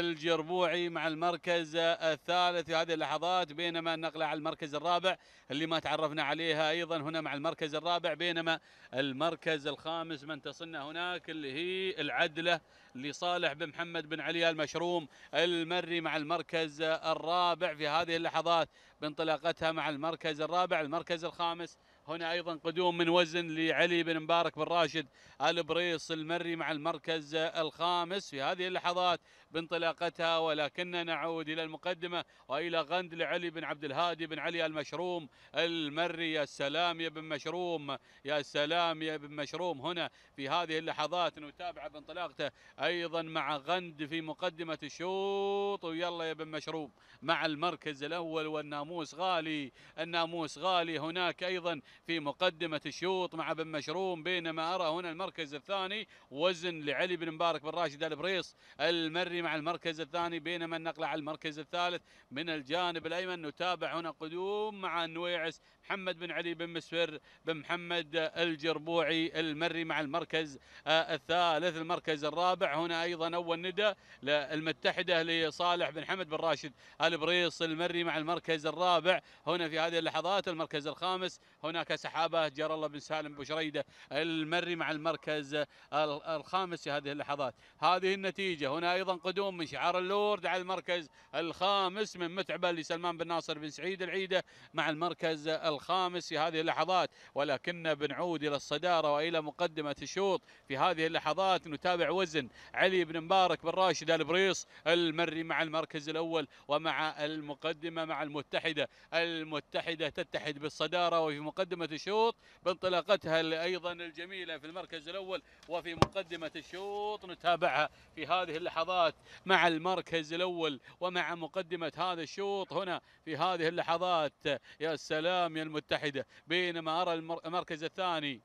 الجربوعي مع المركز الثالث في هذه اللحظات بينما النقلة على المركز الرابع اللي ما تعرفنا عليها أيضا هنا مع المركز الرابع بينما المركز الخامس من تصلنا هناك اللي هي العدلة لصالح بن محمد بن علي المشروم المري مع المركز الرابع في هذه اللحظات بانطلاقتها مع المركز الرابع المركز الخامس هنا ايضا قدوم من وزن لعلي بن مبارك بن راشد البريص المري مع المركز الخامس في هذه اللحظات بانطلاقتها ولكننا نعود إلى المقدمة وإلى غند لعلي بن عبد الهادي بن علي المشروم المري يا سلام يا بن مشروم يا سلام يا بن مشروم هنا في هذه اللحظات نتابع بانطلاقته أيضا مع غند في مقدمة الشوط ويلا يا بن مشروم مع المركز الأول والناموس غالي الناموس غالي هناك أيضا في مقدمة الشوط مع بن مشروم بينما أرى هنا المركز الثاني وزن لعلي بن مبارك بن راشد البريص المري مع المركز الثاني بينما النقلة على المركز الثالث من الجانب الأيمن نتابع هنا قدوم مع النويعس محمد بن علي بن مسفر بن محمد الجربوعي المري مع المركز آه، الثالث المركز الرابع هنا أيضا أول ندى للمتحدة لصالح بن حمد بن راشد البريص المري مع المركز الرابع هنا في هذه اللحظات المركز الخامس هناك سحابة جار الله بن سالم بشريدة المري مع المركز الخامس في هذه اللحظات هذه النتيجة هنا أيضا قدوم القدوم من شعار اللورد على المركز الخامس من متعبه لسلمان بن ناصر بن سعيد العيده مع المركز الخامس في هذه اللحظات ولكن بنعود الى الصداره والى مقدمه الشوط في هذه اللحظات نتابع وزن علي بن مبارك بن راشد البريص المري مع المركز الاول ومع المقدمه مع المتحده المتحده تتحد بالصداره وفي مقدمه الشوط بانطلاقتها ايضا الجميله في المركز الاول وفي مقدمه الشوط نتابعها في هذه اللحظات مع المركز الأول ومع مقدمة هذا الشوط هنا في هذه اللحظات يا سلام يا المتحدة بينما أرى المركز الثاني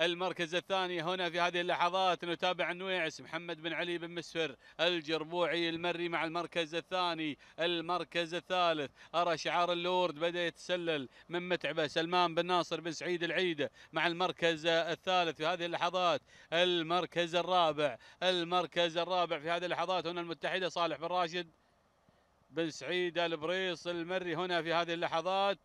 المركز الثاني هنا في هذه اللحظات نتابع النويعس محمد بن علي بن مسفر الجربوعي المري مع المركز الثاني المركز الثالث أرى شعار اللورد بدأ يتسلل من متعبه سلمان بن ناصر بن سعيد العيدة مع المركز الثالث في هذه اللحظات المركز الرابع المركز الرابع في هذه اللحظات هنا المتحدة صالح بن راشد بن سعيد البريص المري هنا في هذه اللحظات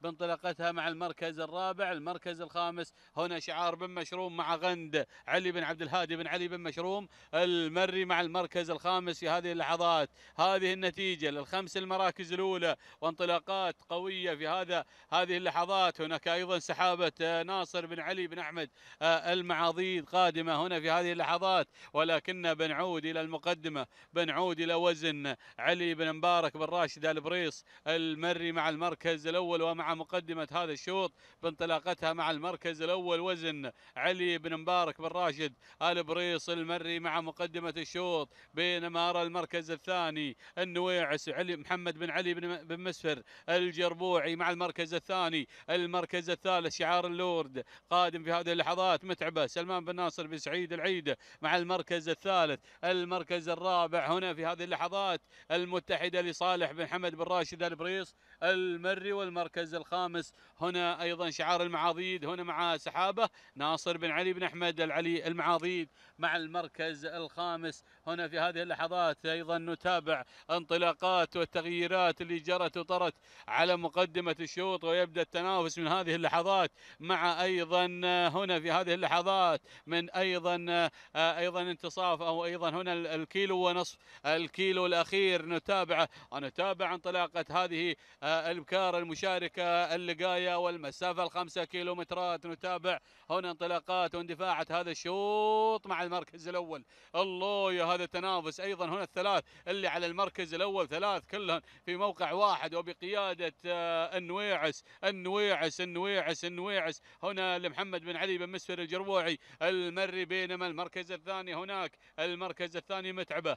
بانطلاقتها مع المركز الرابع المركز الخامس هنا شعار بن مشروم مع غند علي بن عبد الهادي بن علي بن مشروم المري مع المركز الخامس في هذه اللحظات هذه النتيجة للخمس المراكز الأولى وانطلاقات قوية في هذا هذه اللحظات هناك أيضا سحابة آه، ناصر بن علي بن أحمد آه، المعاضيد قادمة هنا في هذه اللحظات ولكن بنعود إلى المقدمة بنعود إلى وزن علي بن مبارك بن راشد البريص المري مع المركز الأول ومع مقدمة هذا الشوط بانطلاقتها مع المركز الأول وزن علي بن مبارك بن راشد البريص المري مع مقدمة الشوط بينما أرى المركز الثاني النويعس علي محمد بن علي بن, بن مسفر الجربوعي مع المركز الثاني المركز الثالث شعار اللورد قادم في هذه اللحظات متعبة سلمان بن ناصر بن سعيد العيد مع المركز الثالث المركز الرابع هنا في هذه اللحظات المتحد واحده لصالح بن حمد بن راشد البريص المري والمركز الخامس هنا أيضا شعار المعاضيد هنا مع سحابة ناصر بن علي بن أحمد العلي المعاضيد مع المركز الخامس هنا في هذه اللحظات أيضا نتابع انطلاقات والتغييرات اللي جرت وطرت على مقدمة الشوط ويبدأ التنافس من هذه اللحظات مع أيضا هنا في هذه اللحظات من أيضا أيضا انتصاف أو أيضا هنا الكيلو ونصف الكيلو الأخير نتابعه نتابع انطلاقة هذه الابكار المشاركة اللقاية والمسافة الخمسة كيلومترات نتابع هنا انطلاقات واندفاعة هذا الشوط مع المركز الأول الله يا هذا التنافس أيضا هنا الثلاث اللي على المركز الأول ثلاث كلهم في موقع واحد وبقيادة آه، النويعس النويعس النويعس النويعس هنا لمحمد بن علي بن مسفر الجروعي المري بينما المركز الثاني هناك المركز الثاني متعبه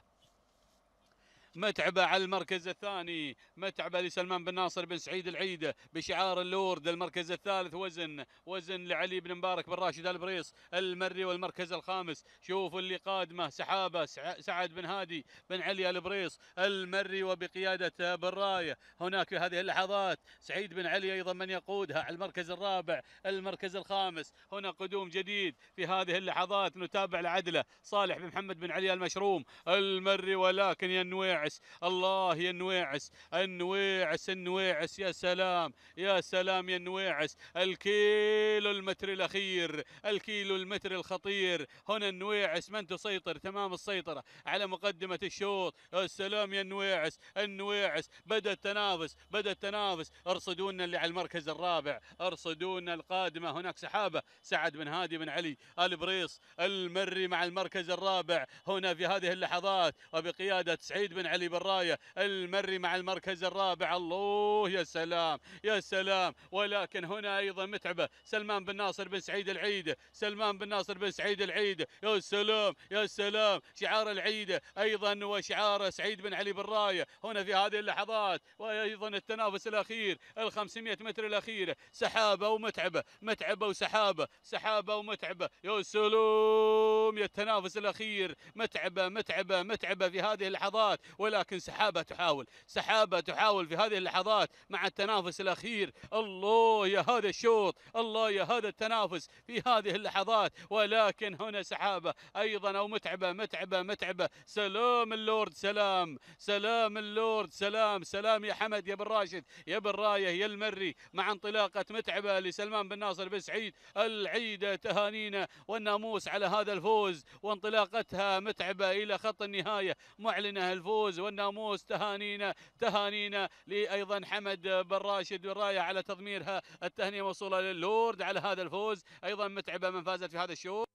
متعبة على المركز الثاني متعبة لسلمان بن ناصر بن سعيد العيدة بشعار اللورد المركز الثالث وزن وزن لعلي بن مبارك بن راشد البريص المري والمركز الخامس شوف اللي قادمه سحابة سعد بن هادي بن علي البريص المري وبقيادة بن راية هناك في هذه اللحظات سعيد بن علي أيضا من يقودها على المركز الرابع المركز الخامس هنا قدوم جديد في هذه اللحظات نتابع العدلة صالح بن محمد بن علي المشروم المري ولكن ينويع النويعس الله يا النويعس النويعس النويعس يا سلام يا سلام يا النويعس الكيلو المتر الأخير الكيلو المتر الخطير هنا النويعس من تسيطر تمام السيطرة على مقدمة الشوط يا سلام يا النويعس النويعس بدأ التنافس بدأ التنافس ارصدونا اللي على المركز الرابع ارصدونا القادمة هناك سحابة سعد بن هادي بن علي البريص المري مع المركز الرابع هنا في هذه اللحظات وبقيادة سعيد بن علي علي برايه المري مع المركز الرابع الله يا سلام يا سلام ولكن هنا ايضا متعبه سلمان بن ناصر بن سعيد العيده سلمان بن ناصر بن سعيد العيده يا سلام يا سلام شعار العيده ايضا وشعار سعيد بن علي برايه هنا في هذه اللحظات وايضا التنافس الاخير ال 500 متر الاخيره سحابه ومتعبه متعبه وسحابه سحابه ومتعبه يا سلام يا التنافس الاخير متعبه متعبه متعبه في هذه اللحظات ولكن سحابة تحاول سحابة تحاول في هذه اللحظات مع التنافس الأخير الله يا هذا الشوط الله يا هذا التنافس في هذه اللحظات ولكن هنا سحابة أيضا أو متعبة متعبة متعبة سلام اللورد سلام سلام اللورد سلام سلام يا حمد يا بن راشد يا بن رايه يا المري مع انطلاقة متعبة لسلمان بن ناصر بن سعيد العيدة تهانينا والناموس على هذا الفوز وانطلاقتها متعبة إلى خط النهاية معلنة الفوز الفوز والناموس تهانينا تهانينا لأيضا حمد بن راشد والراية على تضميرها التهنئة موصولة للورد على هذا الفوز أيضا متعبة من فازت في هذا الشوط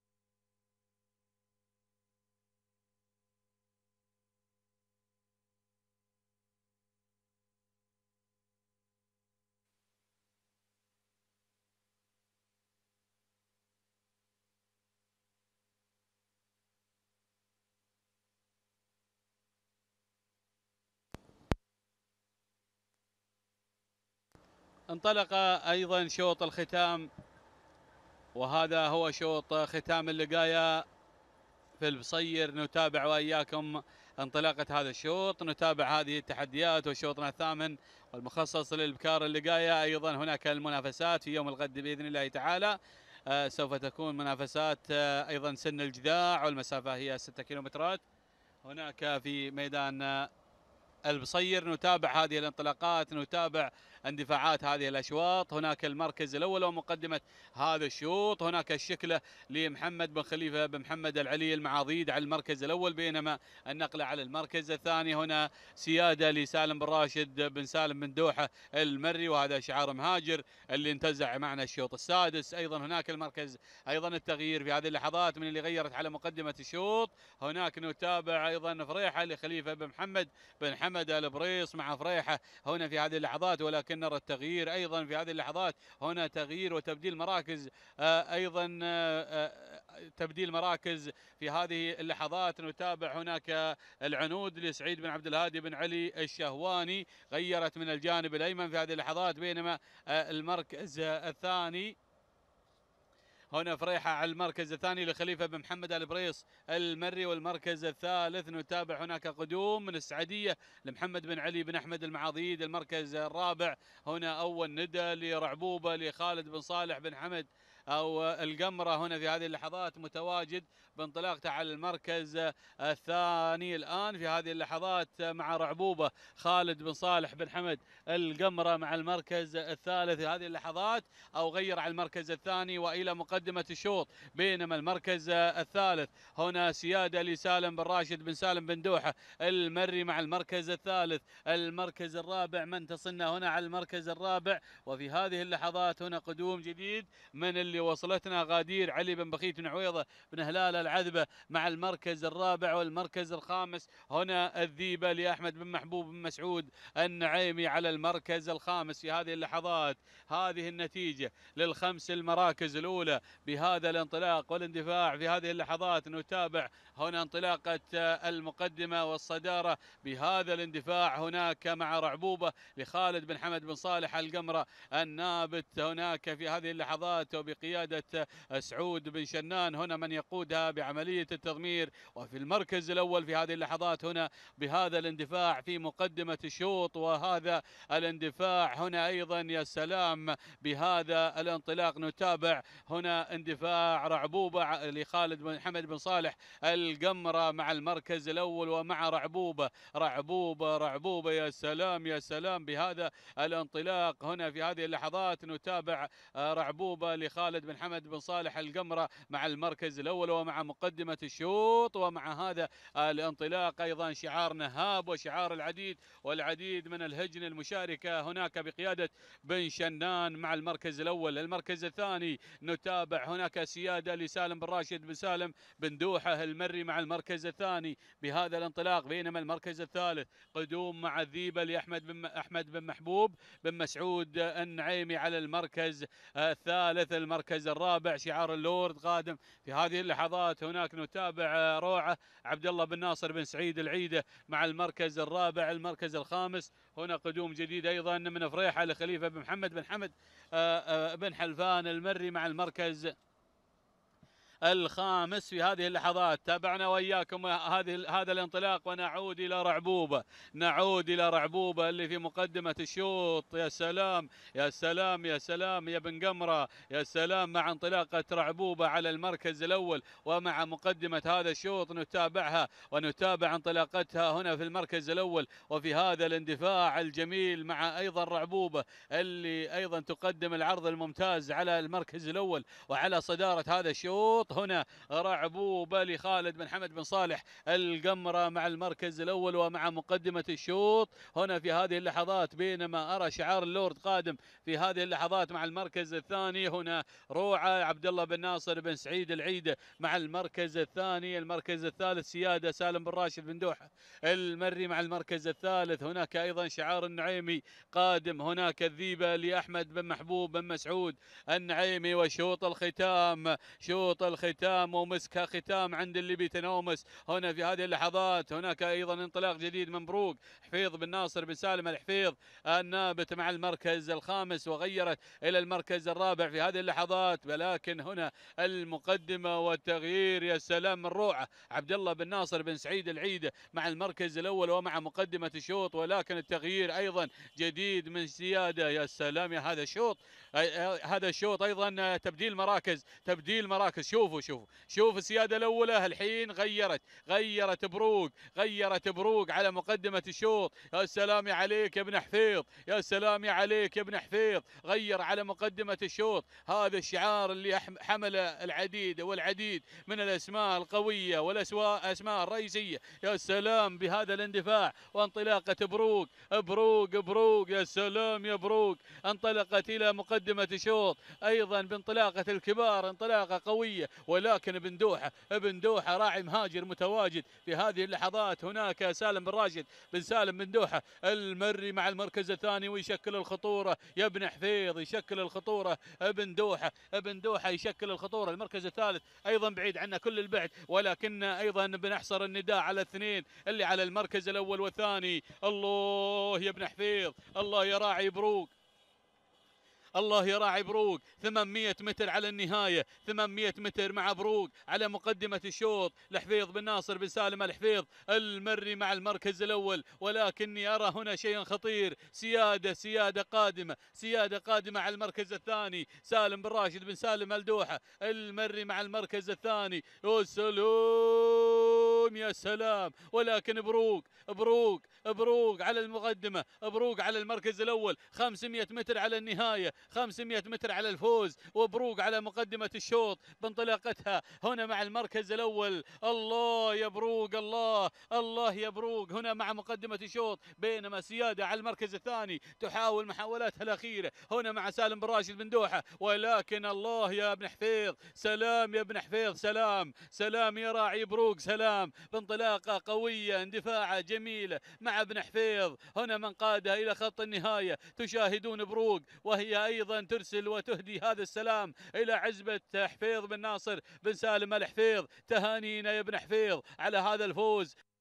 انطلق ايضا شوط الختام وهذا هو شوط ختام اللقايه في البصير نتابع واياكم انطلاقه هذا الشوط نتابع هذه التحديات وشوطنا الثامن والمخصص للبكار اللقايه ايضا هناك المنافسات في يوم الغد باذن الله تعالى آه سوف تكون منافسات آه ايضا سن الجذاع والمسافه هي 6 كيلومترات هناك في ميدان آه، البصير نتابع هذه الانطلاقات نتابع اندفاعات هذه الاشواط هناك المركز الاول ومقدمه هذا الشوط هناك الشكله لمحمد بن خليفه بن محمد العلي المعاضيد على المركز الاول بينما النقله على المركز الثاني هنا سياده لسالم بن راشد بن سالم بن دوحه المري وهذا شعار مهاجر اللي انتزع معنا الشوط السادس ايضا هناك المركز ايضا التغيير في هذه اللحظات من اللي غيرت على مقدمه الشوط هناك نتابع ايضا فريحه لخليفه بن محمد بن حمد البريص مع فريحه هنا في هذه اللحظات ولكن ولكن نرى التغيير أيضا في هذه اللحظات هنا تغيير وتبديل مراكز آه، أيضا آه، آه، تبديل مراكز في هذه اللحظات نتابع هناك العنود لسعيد بن عبد الهادي بن علي الشهواني غيرت من الجانب الأيمن في هذه اللحظات بينما المركز الثاني هنا فريحة على المركز الثاني لخليفة بن محمد البريص المري والمركز الثالث نتابع هناك قدوم من السعدية لمحمد بن علي بن أحمد المعاضيد المركز الرابع هنا أول ندى لرعبوبة لخالد بن صالح بن حمد أو القمرة هنا في هذه اللحظات متواجد بانطلاقته على المركز الثاني الآن في هذه اللحظات مع رعبوبة خالد بن صالح بن حمد القمرة مع المركز الثالث في هذه اللحظات أو غير على المركز الثاني وإلى مقدمة الشوط بينما المركز الثالث هنا سيادة لسالم بن راشد بن سالم بن دوحة المري مع المركز الثالث المركز الرابع من تصلنا هنا على المركز الرابع وفي هذه اللحظات هنا قدوم جديد من اللي وصلتنا غادير علي بن بخيت بن عويضة بن هلال العذبة مع المركز الرابع والمركز الخامس هنا الذيبة لأحمد بن محبوب بن مسعود النعيمي على المركز الخامس في هذه اللحظات هذه النتيجة للخمس المراكز الأولى بهذا الانطلاق والاندفاع في هذه اللحظات نتابع هنا انطلاقة المقدمة والصدارة بهذا الاندفاع هناك مع رعبوبة لخالد بن حمد بن صالح القمرة النابت هناك في هذه اللحظات وبقية بقيادة سعود بن شنان هنا من يقودها بعملية التضمير وفي المركز الأول في هذه اللحظات هنا بهذا الاندفاع في مقدمة الشوط وهذا الاندفاع هنا أيضا يا سلام بهذا الانطلاق نتابع هنا اندفاع رعبوبة لخالد بن حمد بن صالح القمرة مع المركز الأول ومع رعبوبة رعبوبة رعبوبة يا سلام يا سلام بهذا الانطلاق هنا في هذه اللحظات نتابع آه، رعبوبة لخالد خالد بن حمد بن صالح القمرة مع المركز الأول ومع مقدمة الشوط ومع هذا الانطلاق أيضا شعار نهاب وشعار العديد والعديد من الهجن المشاركة هناك بقيادة بن شنان مع المركز الأول المركز الثاني نتابع هناك سيادة لسالم بن راشد بن سالم بن دوحة المري مع المركز الثاني بهذا الانطلاق بينما المركز الثالث قدوم مع الذيبة لأحمد بن أحمد بن محبوب بن مسعود النعيمي على المركز الثالث المركز المركز الرابع شعار اللورد قادم في هذه اللحظات هناك نتابع روعه عبد الله بن ناصر بن سعيد العيده مع المركز الرابع المركز الخامس هنا قدوم جديد ايضا من فريحه لخليفه بن محمد بن حمد آه، آه، بن حلفان المري مع المركز الخامس في هذه اللحظات تابعنا وإياكم هذه هذا الانطلاق ونعود إلى رعبوبة نعود إلى رعبوبة اللي في مقدمة الشوط يا سلام يا سلام يا سلام يا بن قمرة يا سلام مع انطلاقة رعبوبة على المركز الأول ومع مقدمة هذا الشوط نتابعها ونتابع انطلاقتها هنا في المركز الأول وفي هذا الاندفاع الجميل مع أيضا رعبوبة اللي أيضا تقدم العرض الممتاز على المركز الأول وعلى صدارة هذا الشوط هنا رعبوبة لخالد بن حمد بن صالح القمرة مع المركز الأول ومع مقدمة الشوط هنا في هذه اللحظات بينما أرى شعار اللورد قادم في هذه اللحظات مع المركز الثاني هنا روعة عبد الله بن ناصر بن سعيد العيدة مع المركز الثاني المركز الثالث سيادة سالم بن راشد بن دوحة المري مع المركز الثالث هناك أيضا شعار النعيمي قادم هناك الذيبة لأحمد بن محبوب بن مسعود النعيمي وشوط الختام شوط الختام ختام ومسك ختام عند اللي بيتنومس هنا في هذه اللحظات هناك ايضا انطلاق جديد من بروك حفيظ بن ناصر بن سالم الحفيظ النابت مع المركز الخامس وغيرت الى المركز الرابع في هذه اللحظات ولكن هنا المقدمه والتغيير يا سلام من روعه عبد الله بن ناصر بن سعيد العيده مع المركز الاول ومع مقدمه الشوط ولكن التغيير ايضا جديد من سياده يا سلام يا هذا الشوط هذا الشوط ايضا تبديل مراكز تبديل مراكز شوط شوفوا شوفوا شوف السياده الاولى الحين غيرت غيرت بروق غيرت بروق على مقدمه الشوط يا سلامي عليك يا ابن حفيظ يا سلامي عليك يا ابن حفيظ غير على مقدمه الشوط هذا الشعار اللي حمل العديد والعديد من الاسماء القويه والاسماء الرئيسيه يا سلام بهذا الاندفاع وانطلاقه بروق بروق بروق يا سلام يا بروق انطلقت الى مقدمه الشوط ايضا بانطلاقه الكبار انطلاقه قويه ولكن ابن دوحه ابن دوحه راعي مهاجر متواجد في هذه اللحظات هناك سالم بن راشد بن سالم بن دوحه المري مع المركز الثاني ويشكل الخطوره يا ابن حفيظ يشكل الخطوره ابن دوحه ابن دوحه يشكل الخطوره المركز الثالث ايضا بعيد عنا كل البعد ولكن ايضا بنحصر النداء على الاثنين اللي على المركز الاول والثاني الله يا ابن حفيظ الله يا راعي بروق الله يراعي بروق 800 متر على النهايه 800 متر مع بروق على مقدمه الشوط الحفيظ بن ناصر بن سالم الحفيظ المري مع المركز الاول ولكني ارى هنا شيئا خطير سياده سياده قادمه سياده قادمه على المركز الثاني سالم بن راشد بن سالم الدوحه المري مع المركز الثاني وسلوم يا سلام ولكن بروق بروق بروق على المقدمه بروق على المركز الاول 500 متر على النهايه 500 متر على الفوز وبروق على مقدمة الشوط بانطلاقتها هنا مع المركز الأول الله يا بروق الله الله يا بروق هنا مع مقدمة الشوط بينما سيادة على المركز الثاني تحاول محاولاتها الأخيرة هنا مع سالم بن راشد بن دوحة ولكن الله يا ابن حفيظ سلام يا ابن حفيظ سلام سلام يا راعي بروق سلام بانطلاقة قوية اندفاعة جميلة مع ابن حفيظ هنا من قادها إلى خط النهاية تشاهدون بروق وهي أيضا ترسل وتهدي هذا السلام إلى عزبة حفيظ بن ناصر بن سالم الحفيظ تهانينا يا ابن حفيظ على هذا الفوز